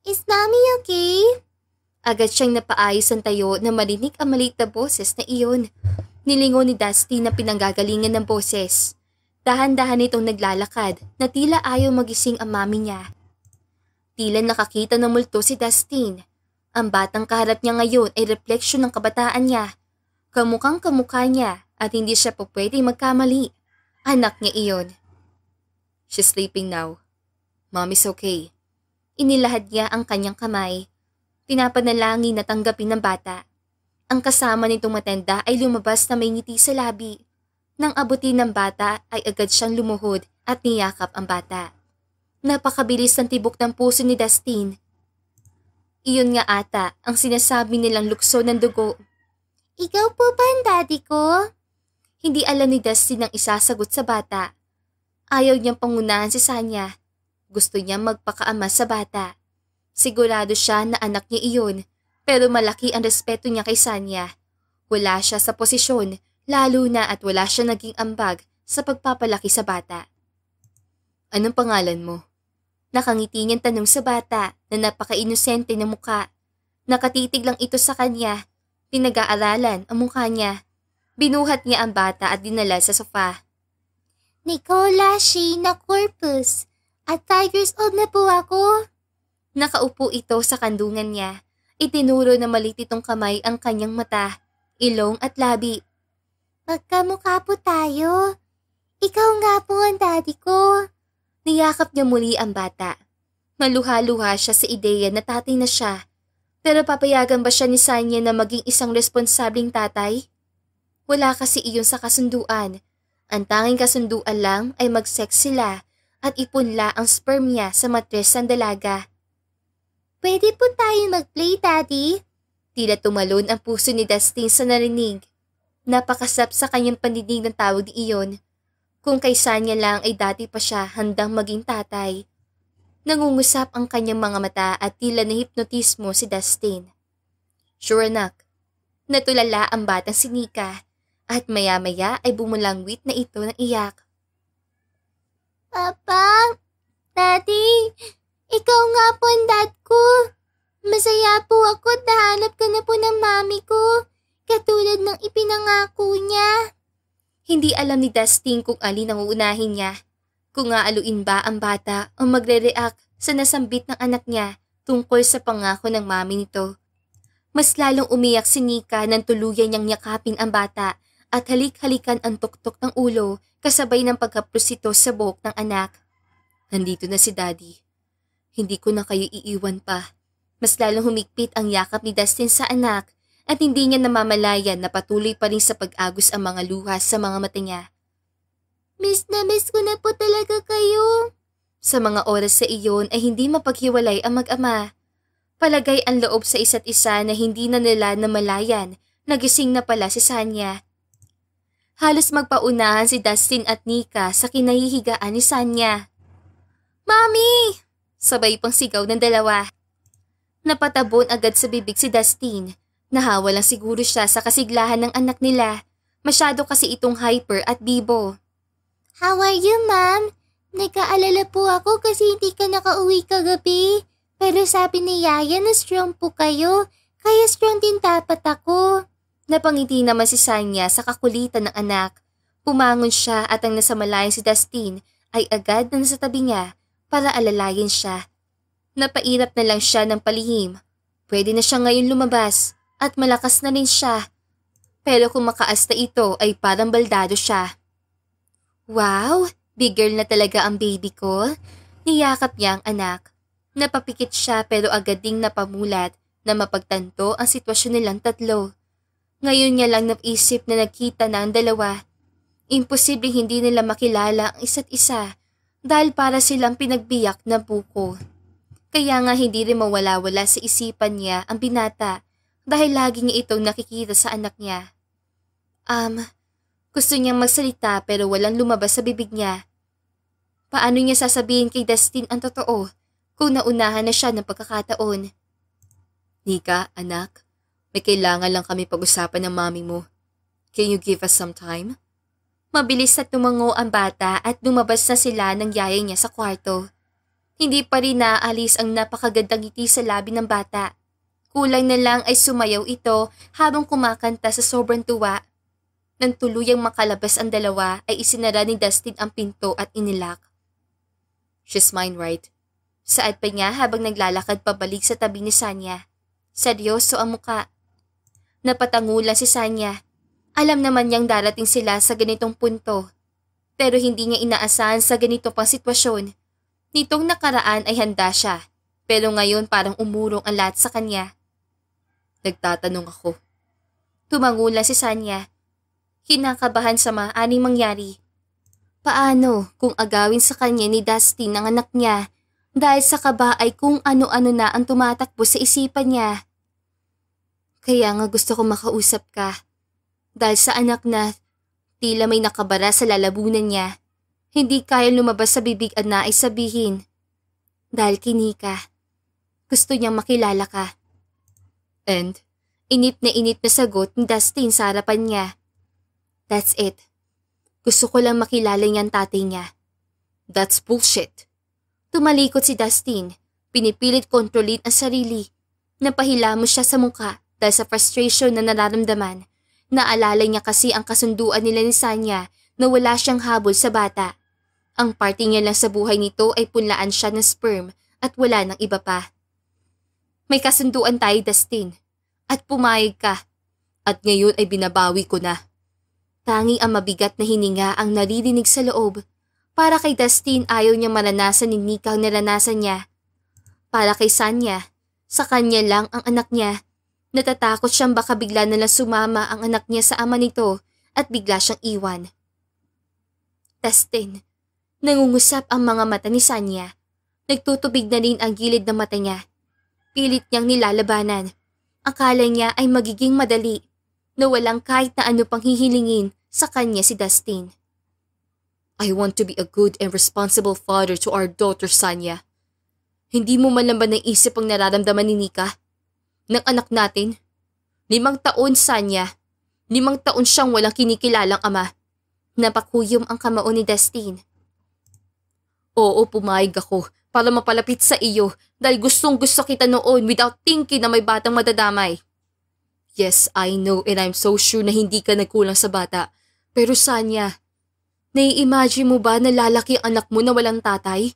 Speaker 1: Is Nami okay? Agad siyang napaayos ang tayo na marinig ang maliit na boses na iyon. Nilingon ni Dusty na pinanggagalingan ng boses. Dahan-dahan itong naglalakad na tila ayaw magising ang mami niya. Tila nakakita ng multo si Dustin. Ang batang kaharap niya ngayon ay refleksyon ng kabataan niya. Kamukhang kamukha niya at hindi siya po pwede magkamali. Anak niya iyon. She's sleeping now. Mommy's okay. Inilahad niya ang kanyang kamay. Pinapanalangin na tanggapin ng bata. Ang kasama nitong matenda ay lumabas na may ngiti sa labi. Nang abutin ng bata ay agad siyang lumuhod at niyakap ang bata. Napakabilis ng tibok ng puso ni Dustin. Iyon nga ata ang sinasabi nilang lukso ng dugo. Ikaw po ba ang daddy ko? Hindi alam ni Dustin ang isasagot sa bata. Ayaw niyang pangunahan si Sanya. Gusto niya magpakaama sa bata. Sigurado siya na anak niya iyon, pero malaki ang respeto niya kay Sanya. Wala siya sa posisyon lalo na at wala siya naging ambag sa pagpapalaki sa bata. Anong pangalan mo? Nakangiti niyang tanong sa bata na napaka-inosente na mukha. Nakatitig lang ito sa kanya. Pinag-aaralan ang mukha niya. Binuhat niya ang bata at dinala sa sofa. Nicola Sheena Corpus. At five years old na po ako. Nakaupo ito sa kandungan niya. Itinuro na malit itong kamay ang kanyang mata, ilong at labi Magkamukha po tayo. Ikaw nga po ang daddy ko. Niyakap niya muli ang bata. Maluha-luha siya sa ideya na tatay na siya. Pero papayagan ba siya ni Sanya na maging isang responsabling tatay? Wala kasi iyon sa kasunduan. Ang tanging kasunduan lang ay mag-sex sila at ipunla ang sperm niya sa matres ng dalaga. Pwede po tayong mag-play, Daddy? Tila tumalon ang puso ni Dustin sa narinig. Napakasap sa kanyang pandinig ng tawag iyon. Kung kay Sanya lang ay dati pa siya handang maging tatay. Nangungusap ang kanyang mga mata at tila na nahipnotismo si Dustin. Sure enough, natulala ang batang sinika at maya-maya ay bumulangwit na ito ng iyak. Papa, Daddy, ikaw nga po ang dad ko. Masaya po ako at nahanap ka na po ng mami ko katulad ng ipinangako niya. Hindi alam ni Dustin kung alin ang uunahin niya. Kung aaluin ba ang bata o magre-react sa nasambit ng anak niya tungkol sa pangako ng mami nito. Mas lalong umiyak si Nika nang tuluyan niyang yakapin ang bata at halik-halikan ang tuktok ng ulo kasabay ng pagkaplos ito sa buhok ng anak. Nandito na si Daddy. Hindi ko na kayo iiwan pa. Mas lalong humigpit ang yakap ni Dustin sa anak at hindi niya namamalayan na patuloy pa rin sa pag-agos ang mga luha sa mga mata niya. Miss na miss ko na po talaga kayo. Sa mga oras sa iyon ay hindi mapaghiwalay ang mag-ama. Palagay ang loob sa isa't isa na hindi na nila namalayan, nagising na pala si Sanya. Halos magpaunahan si Dustin at Nika sa kinahihigaan ni Sanya. Mami! Sabay pang sigaw ng dalawa. Napatabon agad sa bibig si Dustin Nahawa lang siguro siya sa kasiglahan ng anak nila. Masyado kasi itong hyper at bibo. How are you, ma'am? Nagkaalala po ako kasi hindi ka nakauwi kagabi. Pero sabi ni Yaya na strong po kayo, kaya strong din dapat ako. Napangiti naman si Sanya sa kakulitan ng anak. Pumangon siya at ang nasa malayan si Dustin ay agad na nasa tabi niya para alalayin siya. Napairap na lang siya ng palihim. Pwede na siya ngayon lumabas at malakas na rin siya. Pero kung makaasta ito ay parang baldado siya. Wow, big girl na talaga ang baby ko. Niyakap niya ang anak. Napapikit siya pero agad ding napamulat na mapagtanto ang sitwasyon nilang tatlo. Ngayon niya lang napisip na nakita na ang dalawa. Imposible hindi nila makilala ang isa't isa dahil para silang pinagbiyak na buko. Kaya nga hindi rin mawala-wala sa isipan niya ang binata dahil lagi niya itong nakikita sa anak niya. Um, gusto niyang magsalita pero walang lumabas sa bibig niya. Paano niya sasabihin kay Dustin ang totoo kung naunahan na siya ng pagkakataon? Nika, anak, may kailangan lang kami pag-usapan ng mami mo. Can you give us some time? Mabilis na tumango ang bata at lumabas na sila ng yaya niya sa kwarto. Hindi pa rin naaalis ang napakagandang ngiti sa labi ng bata. Kulang na lang ay sumayaw ito habang kumakanta sa sobrang tuwa. Nang tuluyang makalabas ang dalawa ay isinara ni Dustin ang pinto at inilak. She's mine right. Saad pa niya habang naglalakad pabalik sa tabi ni Sanya. Seryoso ang muka. Napatangulan si Sanya. Alam naman niyang darating sila sa ganitong punto. Pero hindi niya inaasahan sa ganito pang sitwasyon. Nitong nakaraan ay handa siya. Pero ngayon parang umurong ang lahat sa kanya. Nagtatanong ako. Tumangula si Sanya. Kinakabahan sa maaaring mangyari. Paano kung agawin sa kanya ni Dustin ang anak niya dahil sa kaba ay kung ano-ano na ang tumatakbo sa isipan niya? Kaya nga gusto ko makausap ka. Dahil sa anak na, tila may nakabara sa lalabunan niya. Hindi kaya lumabas sa bibig at nais sabihin. Dahil kinika, gusto niyang makilala ka. And, init na init na sagot ni Dustin sa harapan niya. That's it. Gusto ko lang makilala niyan tatay niya. That's bullshit. Tumalikot si Dustin. Pinipilit kontrolin ang sarili. Napahila mo siya sa mukha dahil sa frustration na nararamdaman. Naalala niya kasi ang kasunduan nila ni Sanya na wala siyang habol sa bata. Ang party niya lang sa buhay nito ay punlaan siya ng sperm at wala ng iba pa. May kasunduan tayo, Dustin. At pumayag ka. At ngayon ay binabawi ko na. Tanging ang mabigat na hininga ang naririnig sa loob. Para kay Dustin ayaw niya maranasan ni Nika ang naranasan niya. Para kay Sanya, sa kanya lang ang anak niya. Natatakot siyang baka bigla na lang sumama ang anak niya sa ama nito at bigla siyang iwan. Dustin, nangungusap ang mga mata ni Sanya. Nagtutubig na rin ang gilid ng mata niya. Pilit niyang nilalabanan. Akala niya ay magiging madali na walang kahit na ano pang hihilingin sa kanya si Dustin. I want to be a good and responsible father to our daughter, Sanya. Hindi mo man lang ba naisip ang nararamdaman ni Nika? Ng anak natin? Limang taon, Sanya. Limang taon siyang walang kinikilalang ama. Napakuyom ang kamao ni Dustin. Oo, pumayag ako para mapalapit sa iyo dahil gustong gusto kita noon without thinking na may batang madadamay. Yes, I know and I'm so sure na hindi ka nagkulang sa bata. Pero Sanya, naiimagine mo ba na lalaki ang anak mo na walang tatay?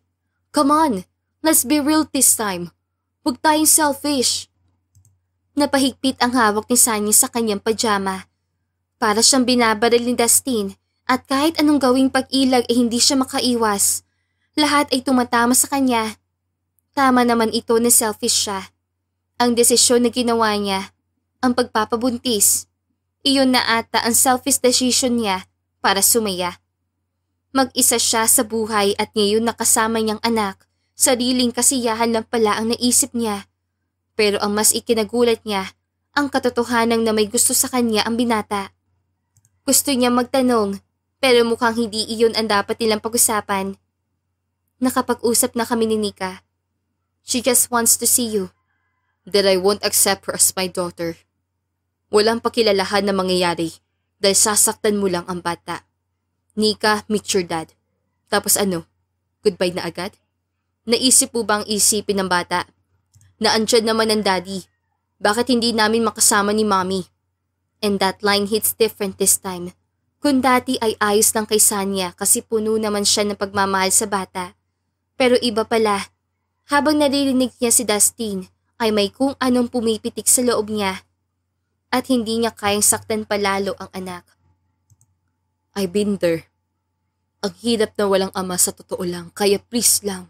Speaker 1: Come on, let's be real this time. Huwag tayong selfish. Napahigpit ang hawak ni Sanya sa kanyang pajama. Para siyang binabaril ni Dustin at kahit anong gawing pag-ilag ay hindi siya makaiwas. Lahat ay tumatama sa kanya Tama naman ito na selfish siya. Ang desisyon na ginawa niya, ang pagpapabuntis. Iyon na ata ang selfish decision niya para sumaya. Mag-isa siya sa buhay at ngayon nakasama niyang anak. Sariling kasiyahan lang pala ang naisip niya. Pero ang mas ikinagulat niya, ang katotohanan na may gusto sa kanya ang binata. Gusto niya magtanong, pero mukhang hindi iyon ang dapat nilang pag-usapan. Nakapag-usap na kami ni Nika. She just wants to see you. That I won't accept her as my daughter. Walang pakilalahan na mangyayari dahil sasaktan mo lang ang bata. Nika, meet your dad. Tapos ano? Goodbye na agad? Naisip po ba ang isipin ng bata? Na naman ang daddy. Bakit hindi namin makasama ni mommy? And that line hits different this time. Kung dati ay ayos lang kay Sanya kasi puno naman siya ng pagmamahal sa bata. Pero iba pala habang naririnig niya si Dustin, ay may kung anong pumipitik sa loob niya at hindi niya kayang saktan palalo ang anak. I've been there. Ang hirap na walang ama sa totoo lang, kaya please lang.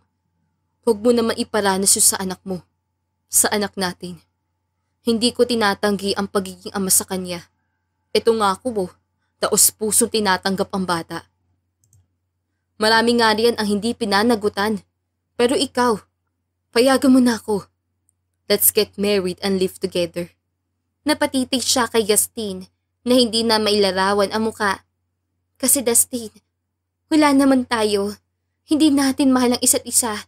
Speaker 1: Huwag mo naman iparanas yun sa anak mo, sa anak natin. Hindi ko tinatanggi ang pagiging ama sa kanya. Ito nga ako, oh, taos pusong tinatanggap ang bata. Marami nga riyan ang hindi pinanagutan. Pero ikaw, Payagan mo na ako. Let's get married and live together. Napatitig siya kay Justine na hindi na mailarawan ang muka. Kasi Dustin, wala naman tayo. Hindi natin mahal ang isa't isa.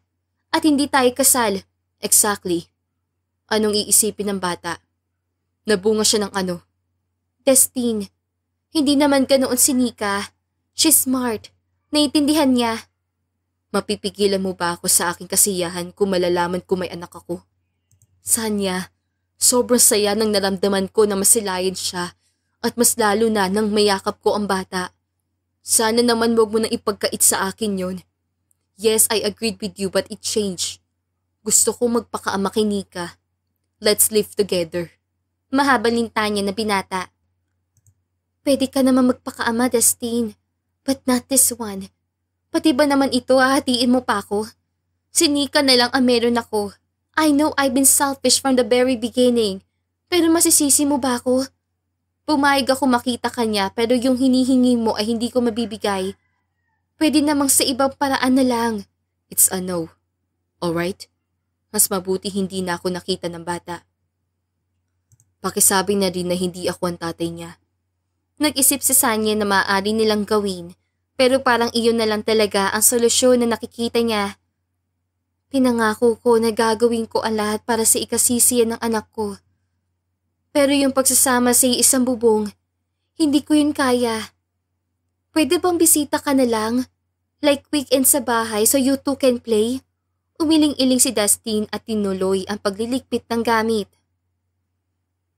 Speaker 1: At hindi tayo kasal. Exactly. Anong iisipin ng bata? Nabunga siya ng ano? Destin, hindi naman ganoon si Nika. She's smart. Naitindihan niya. Mapipigilan mo ba ako sa aking kasiyahan kung malalaman ko may anak ako? Sanya, sobrang saya nang naramdaman ko na masilayan siya at mas lalo na nang mayakap ko ang bata. Sana naman wag mo nang ipagkait sa akin yon. Yes, I agreed with you but it changed. Gusto ko magpakaama kay Nika. Let's live together. Mahaba linta niya na binata. Pwede ka naman magpakaama, Destine. But not this one. Pati ba naman ito hahatiin mo pa ako? Sinika na lang ang meron ako. I know I've been selfish from the very beginning. Pero masisisi mo ba ako? Pumayag ako makita kanya pero yung hinihingi mo ay hindi ko mabibigay. Pwede namang sa ibang paraan na lang. It's a no. Alright? Mas mabuti hindi na ako nakita ng bata. Pakisabi na rin na hindi ako ang tatay niya. Nag-isip si Sanya na maaari nilang gawin pero parang iyon na lang talaga ang solusyon na nakikita niya. Pinangako ko na gagawin ko ang lahat para sa si ikasisiyan ng anak ko. Pero yung pagsasama sa isang bubong, hindi ko yun kaya. Pwede bang bisita ka na lang? Like weekend sa bahay so you two can play? Umiling-iling si Dustin at tinuloy ang paglilikpit ng gamit.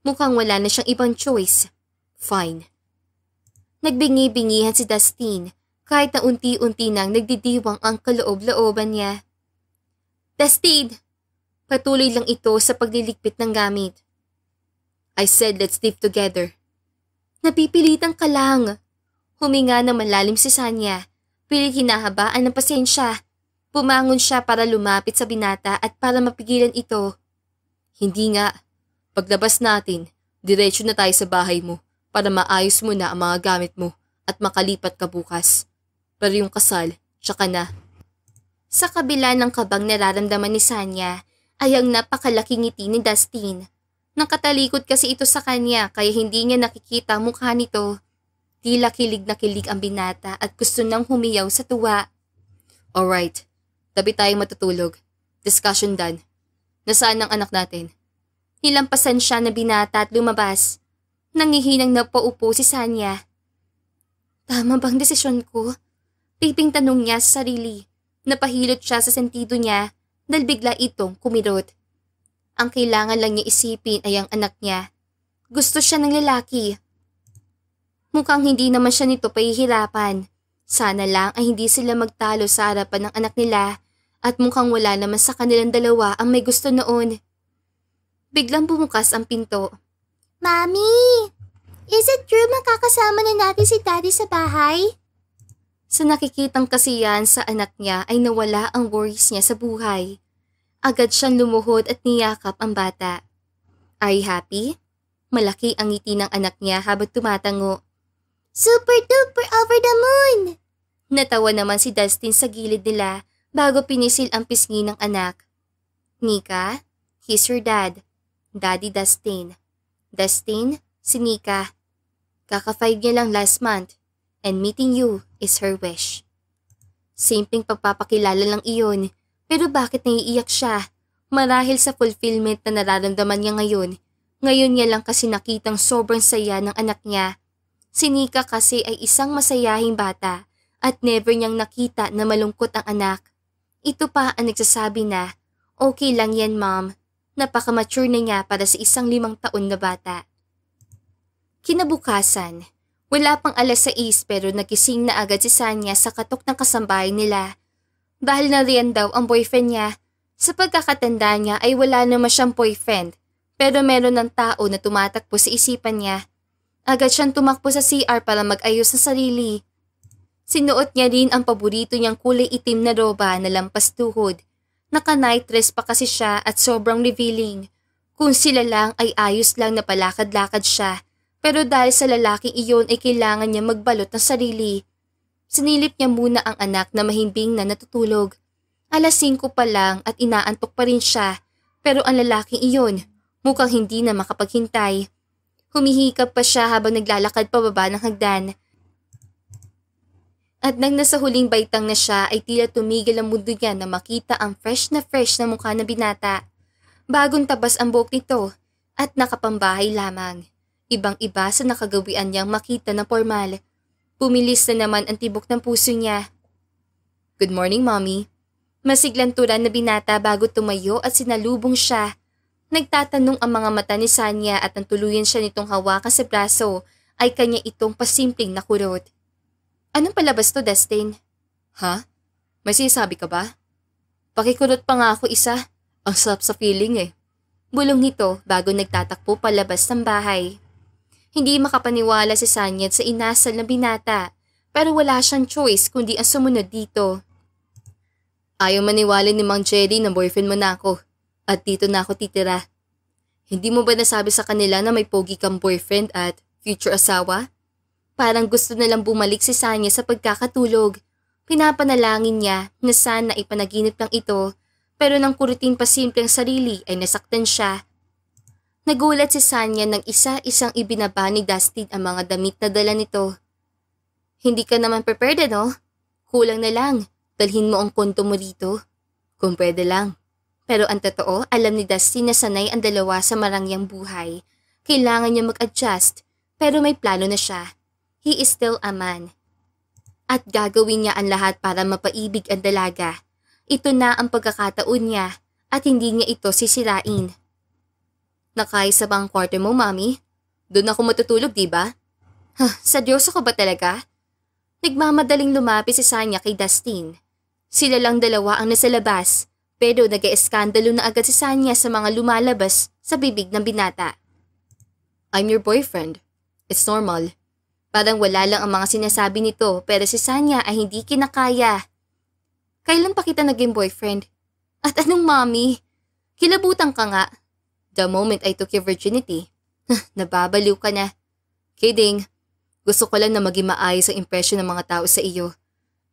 Speaker 1: Mukhang wala na siyang ibang choice. Fine. Nagbingi-bingihan si Dustin kahit na unti-unti nang nagdidiwang ang kaloob-looban niya. Dastid! Patuloy lang ito sa pagliligpit ng gamit. I said let's live together. Napipilitang ka lang. Huminga ng malalim si Sanya. Pilit hinahabaan ng pasensya. Pumangon siya para lumapit sa binata at para mapigilan ito. Hindi nga. Paglabas natin, diretsyo na tayo sa bahay mo para maayos mo na ang mga gamit mo at makalipat ka bukas pero yung kasal, tsaka na. Sa kabila ng kabang nararamdaman ni Sanya ay ang napakalaking ngiti ni Dustin. Nakatalikod kasi ito sa kanya kaya hindi niya nakikita mukha nito. Tila kilig na kilig ang binata at gusto nang humiyaw sa tuwa. Alright, tabi tayong matutulog. Discussion done. Nasaan ang anak natin? Nilampasan siya na binata at lumabas. Nangihinang napaupo si Sanya. Tama bang desisyon ko? Piping tanong niya sa sarili. Napahilot siya sa sentido niya dahil bigla itong kumirot. Ang kailangan lang niya isipin ay ang anak niya. Gusto siya ng lalaki. Mukhang hindi naman siya nito pahihirapan. Sana lang ay hindi sila magtalo sa harapan ng anak nila at mukhang wala naman sa kanilang dalawa ang may gusto noon. Biglang bumukas ang pinto. Mami! Is it true makakasama na natin si Daddy sa bahay? Sa nakikitang kasiyahan sa anak niya ay nawala ang worries niya sa buhay. Agad siyang lumuhod at niyakap ang bata. Are you happy? Malaki ang ngiti ng anak niya habang tumatango. Super duper over the moon! Natawa naman si Dustin sa gilid nila bago pinisil ang pisngi ng anak. Nika, he's your dad. Daddy Dustin. Dustin, si Nika. Kaka-five niya lang last month. And meeting you, is her wish. Simpleng pagpapakilala lang iyon, pero bakit naiiyak siya? Marahil sa fulfillment na nararamdaman niya ngayon. Ngayon niya lang kasi nakitang sobrang saya ng anak niya. Si Nika kasi ay isang masayahing bata at never niyang nakita na malungkot ang anak. Ito pa ang nagsasabi na, okay lang yan mom, napaka-mature na niya para sa isang limang taon na bata. Kinabukasan, wala pang alas 6 pero nagising na agad si Sanya sa katok ng kasambahay nila. Dahil na riyan daw ang boyfriend niya. Sa pagkakatanda niya ay wala naman siyang boyfriend pero meron ng tao na tumatakbo sa isipan niya. Agad siyang tumakbo sa CR para mag-ayos sa sarili. Sinuot niya rin ang paborito niyang kulay itim na roba na lampas tuhod. Naka-night dress pa kasi siya at sobrang revealing. Kung sila lang ay ayos lang na palakad-lakad siya pero dahil sa lalaking iyon ay kailangan niya magbalot ng sarili. Sinilip niya muna ang anak na mahimbing na natutulog. Alas 5 pa lang at inaantok pa rin siya pero ang lalaking iyon mukhang hindi na makapaghintay. Humihikap pa siya habang naglalakad pababa ng hagdan. At nang nasa huling baitang na siya ay tila tumigil ang mundo niya na makita ang fresh na fresh na mukha na binata. Bagong tabas ang buhok nito at nakapambahay lamang. Ibang-iba sa nakagawian niyang makita na formal. Pumilis na naman ang tibok ng puso niya. Good morning, Mommy. Masiglanturan na binata bago tumayo at sinalubong siya. Nagtatanong ang mga mata ni Sanya at ang tuluyan siya nitong hawakan sa braso ay kanya itong pasimpleng nakurot. Anong palabas to, Destin? Ha? May sinasabi ka ba? Pakikurot pa nga ako isa. Ang sarap sa feeling eh. Bulong ito bago nagtatakpo palabas ng bahay. Hindi makapaniwala si Sanyet sa inasal na binata pero wala siyang choice kundi ang sumunod dito. Ayaw maniwala ni Mang Jerry na boyfriend mo na ako at dito na ako titira. Hindi mo ba nasabi sa kanila na may pogi kang boyfriend at future asawa? Parang gusto na lang bumalik si Sanya sa pagkakatulog. Pinapanalangin niya na sana ipanaginip lang ito pero nang kurutin pa simple ang sarili ay nasaktan siya Nagulat si Sanya nang isa-isang ibinaba ni Dustin ang mga damit na dala nito. Hindi ka naman prepared ano? Kulang na lang. Dalhin mo ang konto mo dito. Kung pwede lang. Pero ang totoo, alam ni Dustin na sanay ang dalawa sa marangyang buhay. Kailangan niya mag-adjust, pero may plano na siya. He is still a man. At gagawin niya ang lahat para mapaibig ang dalaga. Ito na ang pagkakataon niya at hindi niya ito sisirain. Nakaisa ba ang kwarto mo, mami? Doon ako matutulog, di ba? Huh, seryoso ka ba talaga? Nagmamadaling lumapit si Sanya kay Dustin. Sila lang dalawa ang nasa labas, pero nag eskandalo na agad si Sanya sa mga lumalabas sa bibig ng binata. I'm your boyfriend. It's normal. Parang wala lang ang mga sinasabi nito pero si Sanya ay hindi kinakaya. Kailan pa kita naging boyfriend? At anong mami? Kilabutan ka nga. The moment I took your virginity, nababaliw ka na. Kidding. Gusto ko lang na maging maayos ang impresyon ng mga tao sa iyo.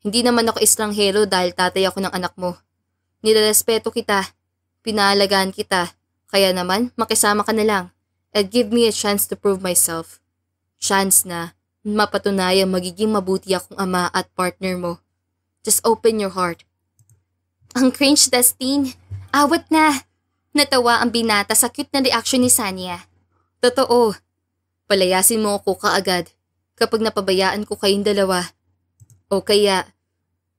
Speaker 1: Hindi naman ako estranghero dahil tatay ako ng anak mo. Nilarespeto kita. Pinalagaan kita. Kaya naman, makisama ka na lang. And give me a chance to prove myself. Chance na mapatunayan magiging mabuti akong ama at partner mo. Just open your heart. Ang cringe, Destine. Awit na! Natawa ang binata sa cute na reaction ni Sanya. Totoo. Palayasin mo ako kaagad kapag napabayaan ko kayong dalawa. O kaya,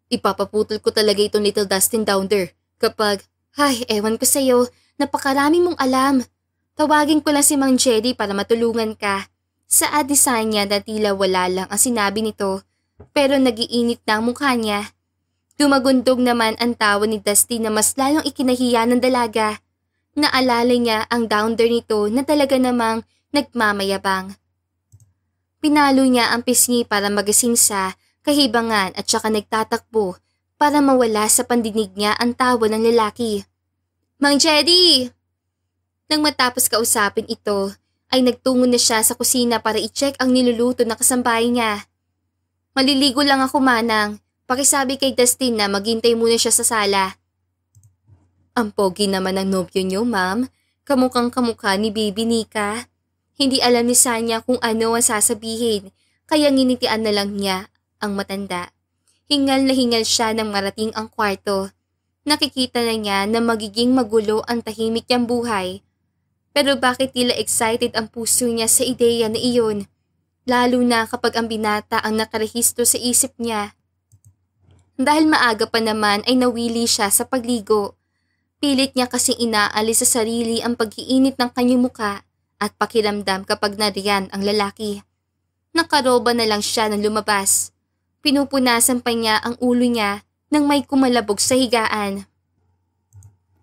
Speaker 1: ipapaputol ko talaga itong little Dustin down there kapag, ay, ewan ko sa'yo, napakarami mong alam. Tawagin ko lang si Mang Jerry para matulungan ka. Sa adisan niya na tila wala lang ang sinabi nito, pero nagiinit na ang mukha niya. Tumagundog naman ang tawa ni Dusty na mas lalong ikinahiya ng dalaga. Naalala niya ang downer nito na talaga namang nagmamayabang. Pinalo niya ang pisngi para magising sa kahibangan at saka nagtatakbo para mawala sa pandinig niya ang tawa ng lalaki. Mang Jedi! Nang matapos kausapin ito, ay nagtungo na siya sa kusina para i-check ang niluluto na kasambahay niya. Maliligo lang ako manang, pakisabi kay Dustin na maghintay muna siya sa sala. Ang pogi naman ng nobyo niyo, ma'am. Kamukhang kamukha ni baby Nika. Hindi alam ni Sanya kung ano ang sasabihin, kaya nginitian na lang niya ang matanda. Hingal na hingal siya nang marating ang kwarto. Nakikita na niya na magiging magulo ang tahimik niyang buhay. Pero bakit tila excited ang puso niya sa ideya na iyon? Lalo na kapag ang binata ang nakarehisto sa isip niya. Dahil maaga pa naman ay nawili siya sa pagligo. Pilit niya kasing inaalis sa sarili ang pag-iinit ng kanyang muka at pakiramdam kapag nariyan ang lalaki. Nakaroba na lang siya nang lumabas. Pinupunasan pa niya ang ulo niya nang may kumalabog sa higaan.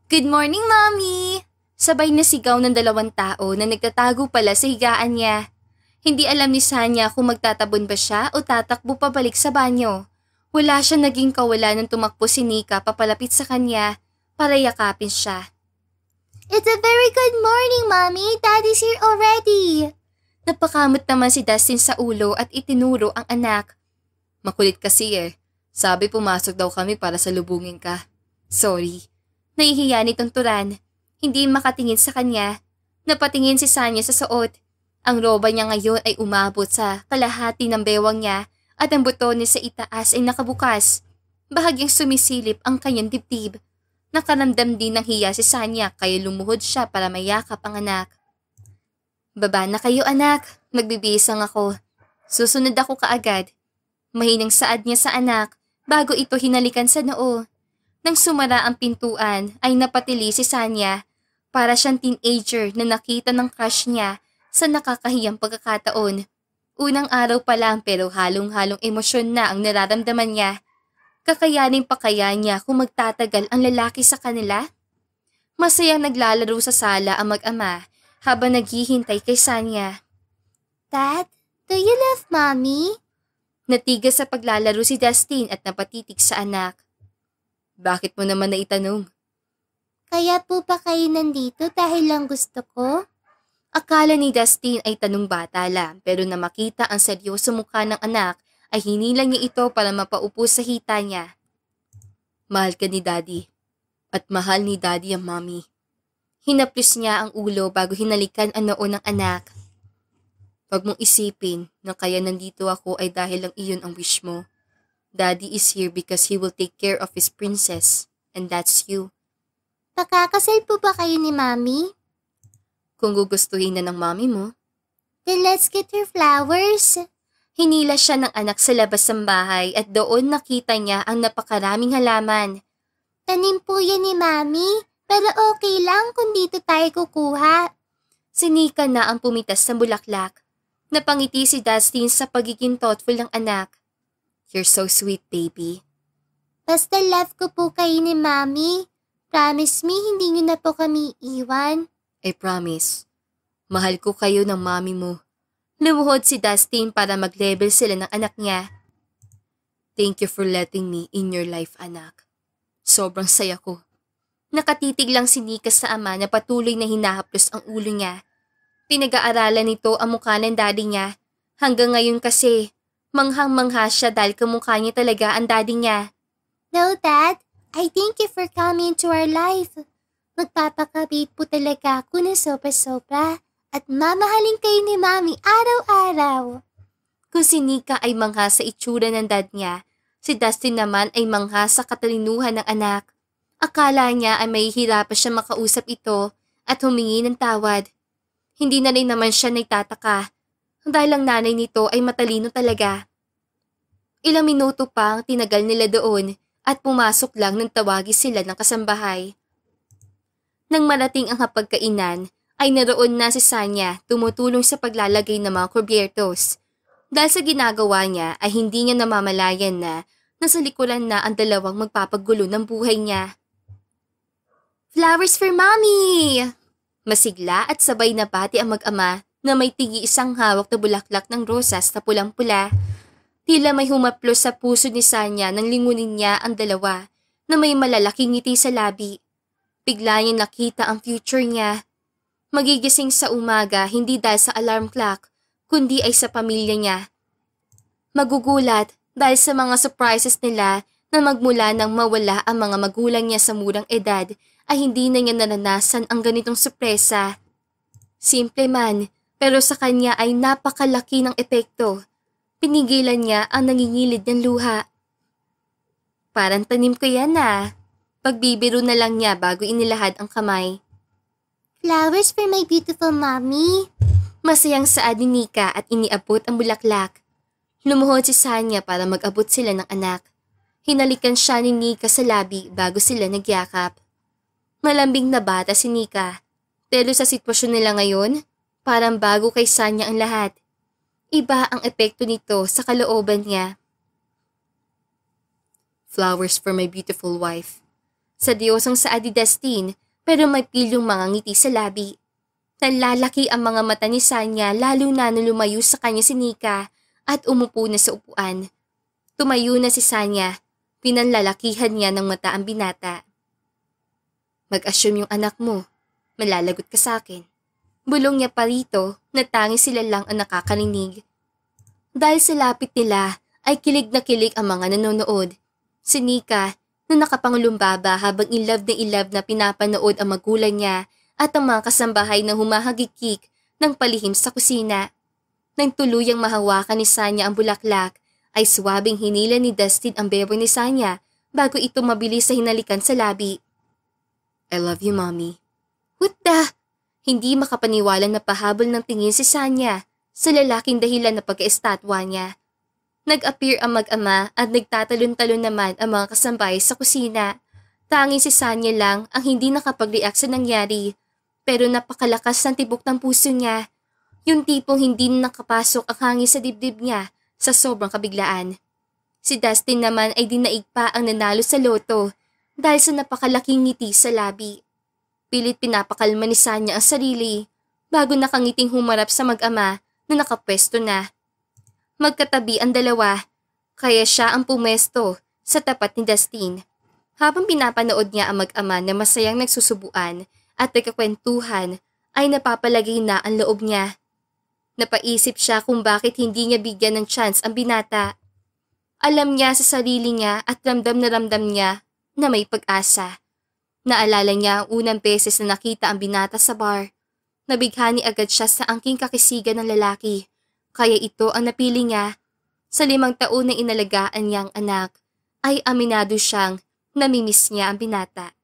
Speaker 1: Good morning, Mommy! Sabay na sigaw ng dalawang tao na nagtatago pala sa higaan niya. Hindi alam ni Sanya kung magtatabon ba siya o tatakbo pabalik sa banyo. Wala siya naging kawala nang tumakbo si Nika papalapit sa kanya para yakapin siya. It's a very good morning, Mommy! Daddy's here already! Napakamot naman si Dustin sa ulo at itinuro ang anak. Makulit kasi eh. Sabi pumasok daw kami para salubungin ka. Sorry. Nahihiya ni Tunturan. Hindi makatingin sa kanya. Napatingin si Sanya sa suot. Ang roba niya ngayon ay umabot sa kalahati ng bewang niya at ang butones sa itaas ay nakabukas. Bahagyang sumisilip ang kanyang dibdib Nakaramdam din ng hiya si Sanya kaya lumuhod siya para mayakap ang anak. Baba na kayo anak, magbibisang ako. Susunod ako kaagad. Mahinang saad niya sa anak bago ito hinalikan sa noo. Nang sumara ang pintuan ay napatili si Sanya para siyang teenager na nakita ng crush niya sa nakakahiyang pagkakataon. Unang araw pa lang pero halong-halong emosyon na ang nararamdaman niya Kakayanin pa kaya niya kung magtatagal ang lalaki sa kanila? Masaya naglalaro sa sala ang mag-ama habang naghihintay kay Sanya. Dad, do you love mommy? Natigas sa paglalaro si Dustin at napatitig sa anak. Bakit mo naman naitanong? Kaya po pa kayo nandito dahil lang gusto ko? Akala ni Dustin ay tanong bata lang pero na makita ang seryoso mukha ng anak ay hinila niya ito para mapaupo sa hita niya. Mahal ka ni Daddy at mahal ni Daddy ang Mommy. Hinaplis niya ang ulo bago hinalikan ang noo ng anak. Huwag mong isipin na kaya nandito ako ay dahil lang iyon ang wish mo. Daddy is here because he will take care of his princess, and that's you. Pakakasal po ba kayo ni Mommy? Kung gugustuhin na ng Mommy mo. Then let's get her flowers. Hinila siya ng anak sa labas ng bahay at doon nakita niya ang napakaraming halaman. Tanim po yan ni Mami, pero okay lang kung dito tayo kukuha. Sinika na ang pumitas ng bulaklak. Napangiti si Dustin sa pagiging thoughtful ng anak. You're so sweet, baby. Basta love ko po kayo ni Mami. Promise me, hindi niyo na po kami iwan. I promise. Mahal ko kayo ng mami mo. Lumuhod si Dustin para mag-level sila ng anak niya. Thank you for letting me in your life, anak. Sobrang saya ko. Nakatitig lang si Nika sa ama na patuloy na hinahaplos ang ulo niya. Pinag-aaralan nito ang mukha ng daddy niya. Hanggang ngayon kasi, manghang-mangha siya dahil kamukha niya talaga ang daddy niya. No, Dad. I thank you for coming to our life. Magpapakabit po talaga ako ng sobra-sobra at mamahalin kayo ni Mami araw-araw. Kung si Nika ay mangha sa itsura ng dad niya, si Dustin naman ay mangha sa katalinuhan ng anak. Akala niya ay may hirapan siya makausap ito at humingi ng tawad. Hindi na rin naman siya nagtataka dahil ang nanay nito ay matalino talaga. Ilang minuto pa ang tinagal nila doon at pumasok lang nang tawagi sila ng kasambahay. Nang marating ang hapagkainan, ay naroon na si Sanya tumutulong sa paglalagay ng mga kubyertos. Dahil sa ginagawa niya ay hindi niya namamalayan na nasa likuran na ang dalawang magpapagulo ng buhay niya. Flowers for Mommy! Masigla at sabay na pati ang mag-ama na may tigi isang hawak na bulaklak ng rosas na pulang-pula. Tila may humaplos sa puso ni Sanya nang lingunin niya ang dalawa na may malalaking ngiti sa labi. Bigla niya nakita ang future niya Magigising sa umaga hindi dahil sa alarm clock, kundi ay sa pamilya niya. Magugulat dahil sa mga surprises nila na magmula nang mawala ang mga magulang niya sa murang edad ay hindi na niya nananasan ang ganitong sorpresa. Simple man, pero sa kanya ay napakalaki ng epekto. Pinigilan niya ang nangingilid ng luha. Parang tanim ko yan ah. Pagbibiro na lang niya bago inilahad ang kamay. Flowers for my beautiful mommy. Masayang saad ni Nika at iniabot ang bulaklak. Lumuhod si Sanya para mag-abot sila ng anak. Hinalikan siya ni Nika sa labi bago sila nagyakap. Malambing na bata si Nika, pero sa sitwasyon nila ngayon, parang bago kay Sanya ang lahat. Iba ang epekto nito sa kalooban niya. Flowers for my beautiful wife. Sa Diyosang sa Adidastin, pero may pilong mga ngiti sa labi. Nalalaki ang mga mata ni Sanya lalo na nung lumayo sa kanya si Nika at umupo na sa upuan. Tumayo na si Sanya, pinanlalakihan niya ng mata ang binata. Mag-assume yung anak mo, malalagot ka sa akin. Bulong niya pa rito na tangi sila lang ang nakakarinig. Dahil sa lapit nila ay kilig na kilig ang mga nanonood. Si Nika na nakapanglumbaba habang in love na in love na pinapanood ang magulang niya at ang mga kasambahay na humahagikik ng palihim sa kusina. Nang tuluyang mahawakan ni Sanya ang bulaklak, ay swabing hinila ni Dustin ang bebo ni Sanya bago ito mabilis sa hinalikan sa labi. I love you, mommy. What the? Hindi makapaniwala na pahabol ng tingin si Sanya sa lalaking dahilan na pag-estatwa niya. Nag-appear ang mag-ama at nagtatalon-talon naman ang mga kasampay sa kusina. Tanging si Sanya lang ang hindi nakapag-react sa nangyari. Pero napakalakas ng tibok ng puso niya. Yung tipong hindi nakapasok ang hangin sa dibdib niya sa sobrang kabiglaan. Si Dustin naman ay dinaig pa ang nanalo sa loto dahil sa napakalaking ngiti sa labi. Pilit pinapakalma ni Sanya ang sarili bago nakangiting humarap sa mag-ama na nakapwesto na Magkatabi ang dalawa, kaya siya ang pumesto sa tapat ni Dustin. Habang pinapanood niya ang mag-ama na masayang nagsusubuan at nagkakwentuhan, ay napapalagay na ang loob niya. Napaisip siya kung bakit hindi niya bigyan ng chance ang binata. Alam niya sa sarili niya at ramdam na ramdam niya na may pag-asa. Naalala niya ang unang beses na nakita ang binata sa bar. Nabighani agad siya sa angking kakisigan ng lalaki. Kaya ito ang napili niya. Sa limang taon na inalagaan niyang anak, ay aminado siyang namimiss niya ang binata.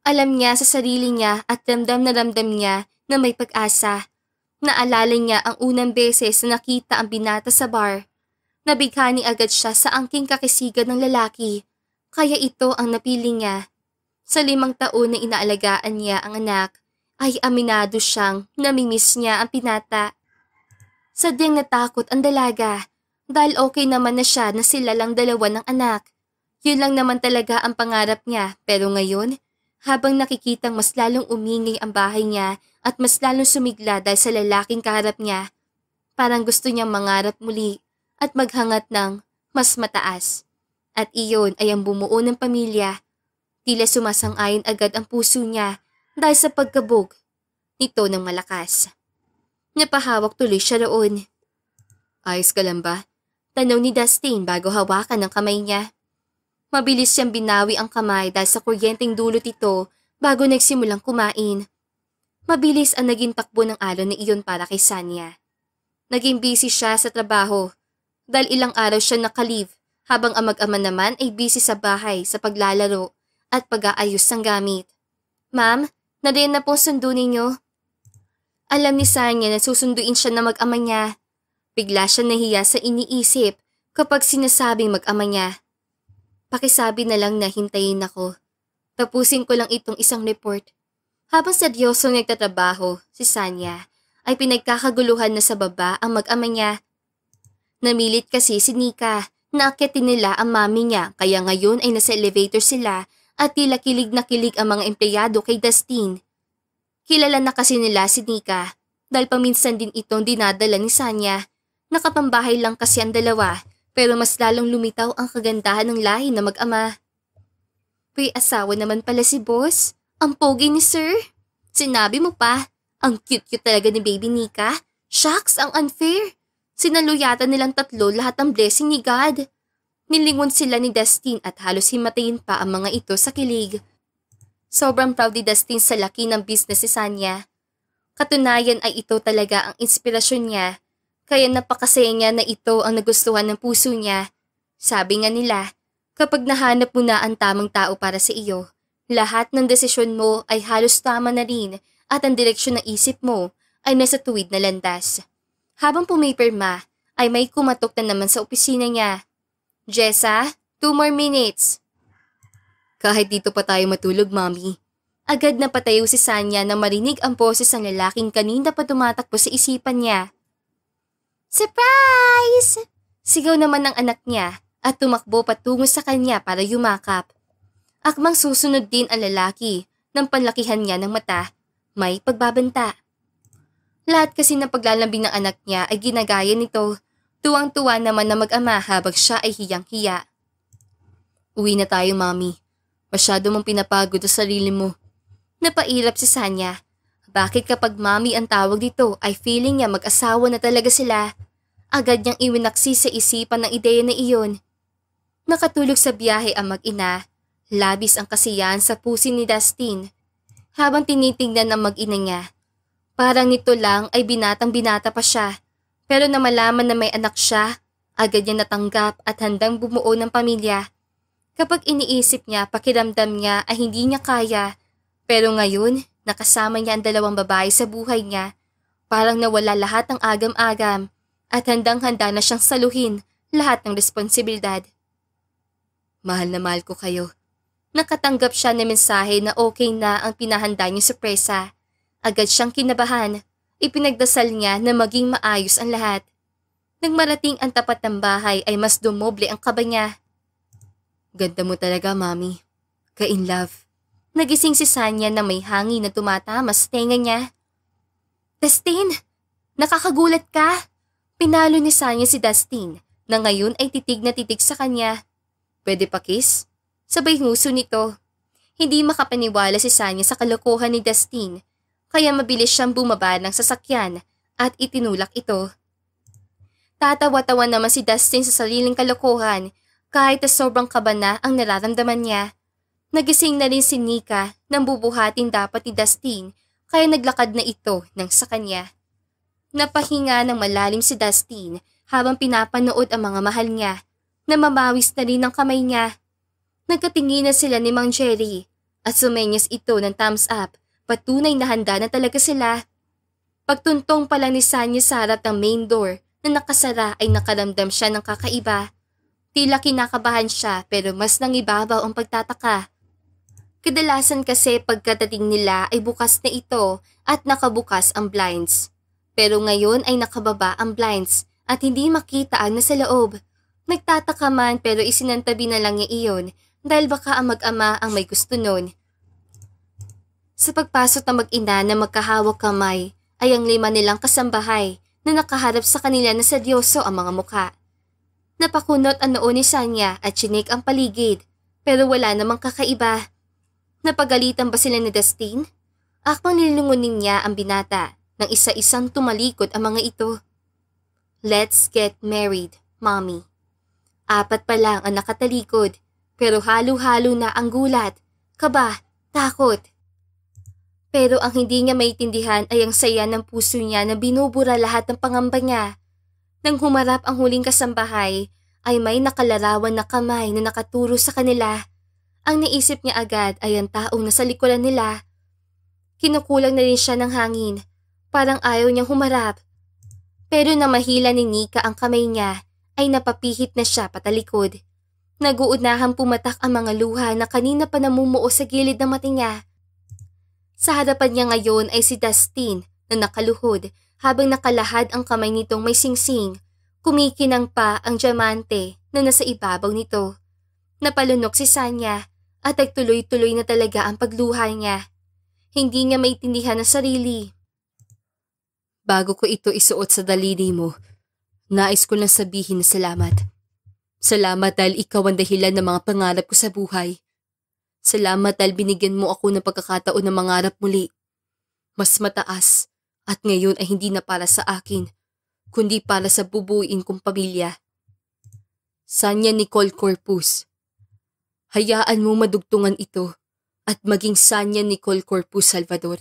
Speaker 1: Alam niya sa sarili niya at ramdam na ramdam niya na may pag-asa. Naalala niya ang unang beses na nakita ang binata sa bar. Nabighani agad siya sa angking kakisigan ng lalaki, kaya ito ang napili niya. Sa limang taon na inaalagaan niya ang anak, ay aminado siyang namimiss niya ang pinata. Sadyang natakot ang dalaga dahil okay naman na siya na sila lang dalawa ng anak. Yun lang naman talaga ang pangarap niya pero ngayon, habang nakikitang mas lalong umingay ang bahay niya at mas lalong sumigla dahil sa lalaking kaharap niya, parang gusto niyang mangarap muli at maghangat ng mas mataas. At iyon ay ang bumuo ng pamilya. Tila sumasang-ayon agad ang puso niya dahil sa pagkabog nito ng malakas. Napahawak tuloy siya roon. Ayos ka lang ba? Tanaw ni Dustin bago hawakan ang kamay niya. Mabilis siyang binawi ang kamay dahil sa kuryenteng dulot ito bago nagsimulang kumain. Mabilis ang naging takbo ng alon na iyon para kay Sanya. Naging busy siya sa trabaho dahil ilang araw siya nakalive habang ang mag-ama naman ay busy sa bahay sa paglalaro at pag-aayos ng gamit. Ma'am, nariyan na po sundo ninyo. Alam ni Sanya na susunduin siya na mag-ama niya. Bigla siya nahiya sa iniisip kapag sinasabing mag-ama niya. Pakisabi na lang na hintayin ako. Tapusin ko lang itong isang report. Habang seryoso nagtatrabaho, si Sanya ay pinagkakaguluhan na sa baba ang mag-ama niya. Namilit kasi si Nika na akyatin nila ang mami niya kaya ngayon ay nasa elevator sila at tila kilig na kilig ang mga empleyado kay Dustin. Kilala na kasi nila si Nika dahil paminsan din itong dinadala ni Sanya. Nakapambahay lang kasi ang dalawa pero mas lalong lumitaw ang kagandahan ng lahi na mag-ama. May asawa naman pala si boss. Ang pogi ni sir. Sinabi mo pa, ang cute-cute talaga ni baby Nika. Shucks, ang unfair. Sinaluyatan nilang tatlo lahat ng blessing ni God. Nilingon sila ni Destin at halos himatayin pa ang mga ito sa kilig. Sobrang proud ni Dustin sa laki ng business ni Sanya. Katunayan ay ito talaga ang inspirasyon niya, kaya napakasaya niya na ito ang nagustuhan ng puso niya. Sabi nga nila, kapag nahanap mo na ang tamang tao para sa iyo, lahat ng desisyon mo ay halos tama na rin at ang direksyon ng isip mo ay nasa tuwid na landas. Habang pumipirma, ay may kumatok na naman sa opisina niya. Jessa, two more minutes. Kahit dito pa tayo matulog, mami. Agad na patayo si Sanya na marinig ang boses ng lalaking kanina pa tumatakbo sa isipan niya. Surprise! Sigaw naman ng anak niya at tumakbo patungo sa kanya para yumakap. Akmang susunod din ang lalaki nang panlakihan niya ng mata, may pagbabanta. Lahat kasi ng paglalambing ng anak niya ay ginagaya nito. Tuwang-tuwa naman na mag-ama habang siya ay hiyang-hiya. Uwi na tayo, mami. Masyado mong pinapagod ang sarili mo. Napailap si Sanya. Bakit kapag mami ang tawag dito ay feeling niya mag-asawa na talaga sila? Agad niyang iwinaksi sa isipan ng ideya na iyon. Nakatulog sa biyahe ang mag-ina. Labis ang kasiyahan sa puso ni Dustin. Habang tinitingnan ang mag-ina niya, parang nito lang ay binatang binata pa siya. Pero na malaman na may anak siya, agad niya natanggap at handang bumuo ng pamilya. Kapag iniisip niya, pakiramdam niya ay hindi niya kaya. Pero ngayon, nakasama niya ang dalawang babae sa buhay niya. Parang nawala lahat ng agam-agam at handang-handa na siyang saluhin lahat ng responsibilidad. Mahal na mahal ko kayo. Nakatanggap siya ng mensahe na okay na ang pinahanda niyong sorpresa. Agad siyang kinabahan. Ipinagdasal niya na maging maayos ang lahat. Nang marating ang tapat ng bahay ay mas dumoble ang kaba niya. Ganda mo talaga, mami. Ka in love. Nagising si Sanya na may hangin na tumatama sa tenga niya. Dustin! Nakakagulat ka! Pinalo ni Sanya si Dustin na ngayon ay titig na titig sa kanya. Pwede pa kiss? Sabay nguso nito. Hindi makapaniwala si Sanya sa kalokohan ni Dustin kaya mabilis siyang bumaba ng sasakyan at itinulak ito. Tatawa-tawa naman si Dustin sa sariling kalokohan kahit na sobrang kaba na ang nararamdaman niya. Nagising na rin si Nika nang bubuhatin dapat ni Dustin kaya naglakad na ito nang sa kanya. Napahinga ng malalim si Dustin habang pinapanood ang mga mahal niya na mamawis na rin ang kamay niya. Nagkatingin na sila ni Mang Jerry at sumenyas ito ng thumbs up patunay na handa na talaga sila. Pagtuntong pala ni Sanya sa harap ng main door na nakasara ay nakaramdam siya ng kakaiba. Tila kinakabahan siya pero mas nangibabaw ang pagtataka. Kadalasan kasi pagkadating nila ay bukas na ito at nakabukas ang blinds. Pero ngayon ay nakababa ang blinds at hindi makita ang nasa loob. Nagtataka man pero isinantabi na lang niya iyon dahil baka ang mag-ama ang may gusto noon. Sa pagpasok ng mag-ina na magkahawak kamay ay ang lima nilang kasambahay na nakaharap sa kanila na seryoso ang mga mukha. Napakunot ang noo ni Sanya at chinik ang paligid pero wala namang kakaiba. Napagalitan ba sila ni Dustin? Akmang nilungunin niya ang binata nang isa-isang tumalikod ang mga ito. Let's get married, mommy. Apat pa lang ang nakatalikod pero halo-halo na ang gulat, kaba, takot. Pero ang hindi niya maintindihan ay ang saya ng puso niya na binubura lahat ng pangamba niya nang humarap ang huling kasambahay, ay may nakalarawan na kamay na nakaturo sa kanila. Ang naisip niya agad ay ang taong nasa likuran nila. Kinukulang na rin siya ng hangin, parang ayaw niyang humarap. Pero na mahila ni Nika ang kamay niya, ay napapihit na siya patalikod. Naguunahang pumatak ang mga luha na kanina pa namumuo sa gilid ng mati niya. Sa harapan niya ngayon ay si Dustin na nakaluhod habang nakalahad ang kamay nitong may singsing, kumikinang pa ang diamante na nasa ibabaw nito. Napalunok si Sanya at nagtuloy-tuloy na talaga ang pagluha niya. Hindi niya maitindihan ang sarili. Bago ko ito isuot sa daliri mo, nais ko lang sabihin na salamat. Salamat dahil ikaw ang dahilan ng mga pangarap ko sa buhay. Salamat dahil binigyan mo ako ng pagkakataon na mangarap muli. Mas mataas at ngayon ay hindi na para sa akin, kundi para sa bubuin kong pamilya. Sanya Nicole Corpus Hayaan mo madugtungan ito at maging Sanya Nicole Corpus Salvador.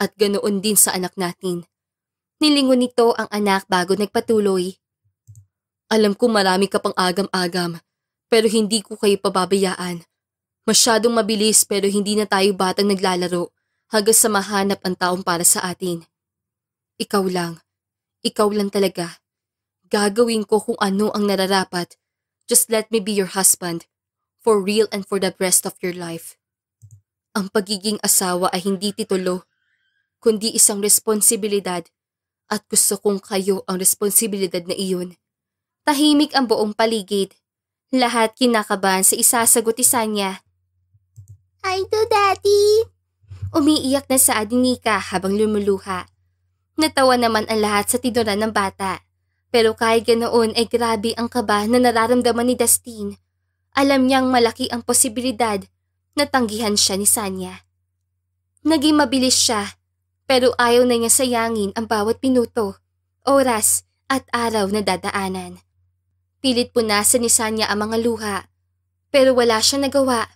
Speaker 1: At ganoon din sa anak natin. Nilingon nito ang anak bago nagpatuloy. Alam ko marami ka pang agam-agam, pero hindi ko kayo pababayaan. Masyadong mabilis pero hindi na tayo batang naglalaro hanggang sa mahanap ang taong para sa atin. Ikaw lang, ikaw lang talaga. Gagawin ko kung ano ang nararapat. Just let me be your husband, for real and for the rest of your life. Ang pagiging asawa ay hindi titulo, kundi isang responsibilidad at gusto kong kayo ang responsibilidad na iyon. Tahimik ang buong paligid. Lahat kinakabahan sa isasagot isa niya. I do, Daddy. Umiiyak na sa ni habang lumuluha. Natawa naman ang lahat sa tinuran ng bata. Pero kahit ganoon ay grabe ang kaba na nararamdaman ni Dustin. Alam niyang malaki ang posibilidad na tanggihan siya ni Sanya. Naging mabilis siya pero ayaw na niya sayangin ang bawat minuto, oras at araw na dadaanan. Pilit punasan ni Sanya ang mga luha pero wala siya nagawa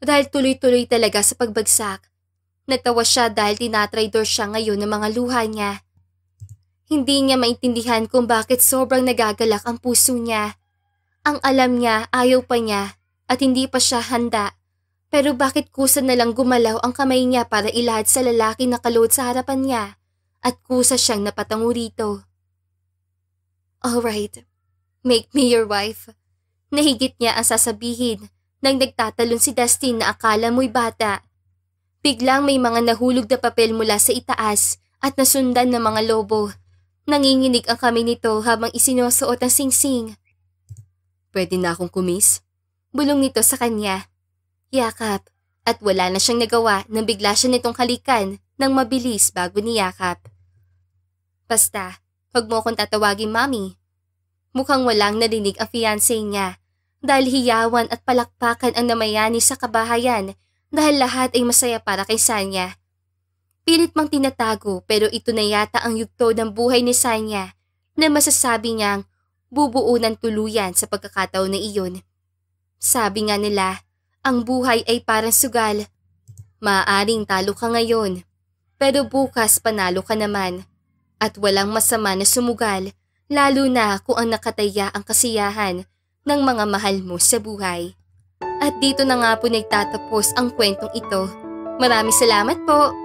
Speaker 1: dahil tuloy-tuloy talaga sa pagbagsak Natawa siya dahil tinatraidor siya ngayon ng mga luha niya. Hindi niya maintindihan kung bakit sobrang nagagalak ang puso niya. Ang alam niya, ayaw pa niya, at hindi pa siya handa. Pero bakit kusa na lang gumalaw ang kamay niya para ilahad sa lalaki na kalood sa harapan niya, at kusa siyang napatango rito. Alright, make me your wife. Nahigit niya ang sasabihin nang nagtatalon si Dustin na akala mo'y bata Biglang may mga nahulog na papel mula sa itaas at nasundan ng mga lobo. Nanginginig ang kami nito habang isinusuot ang singsing. Pwede na akong kumis? Bulong nito sa kanya. Yakap. At wala na siyang nagawa nang bigla siya nitong halikan nang mabilis bago Yakap. Basta, huwag mo akong tatawagin mami. Mukhang walang narinig ang fiancé niya dahil hiyawan at palakpakan ang namayani sa kabahayan dahil lahat ay masaya para kay Sanya. Pilit mang tinatago pero ito na yata ang yugto ng buhay ni Sanya na masasabi niyang bubuo ng tuluyan sa pagkakataon na iyon. Sabi nga nila, ang buhay ay parang sugal. Maaring talo ka ngayon, pero bukas panalo ka naman. At walang masama na sumugal, lalo na kung ang nakataya ang kasiyahan ng mga mahal mo sa buhay. At dito na nga po nagtatapos ang kwentong ito. Maraming salamat po!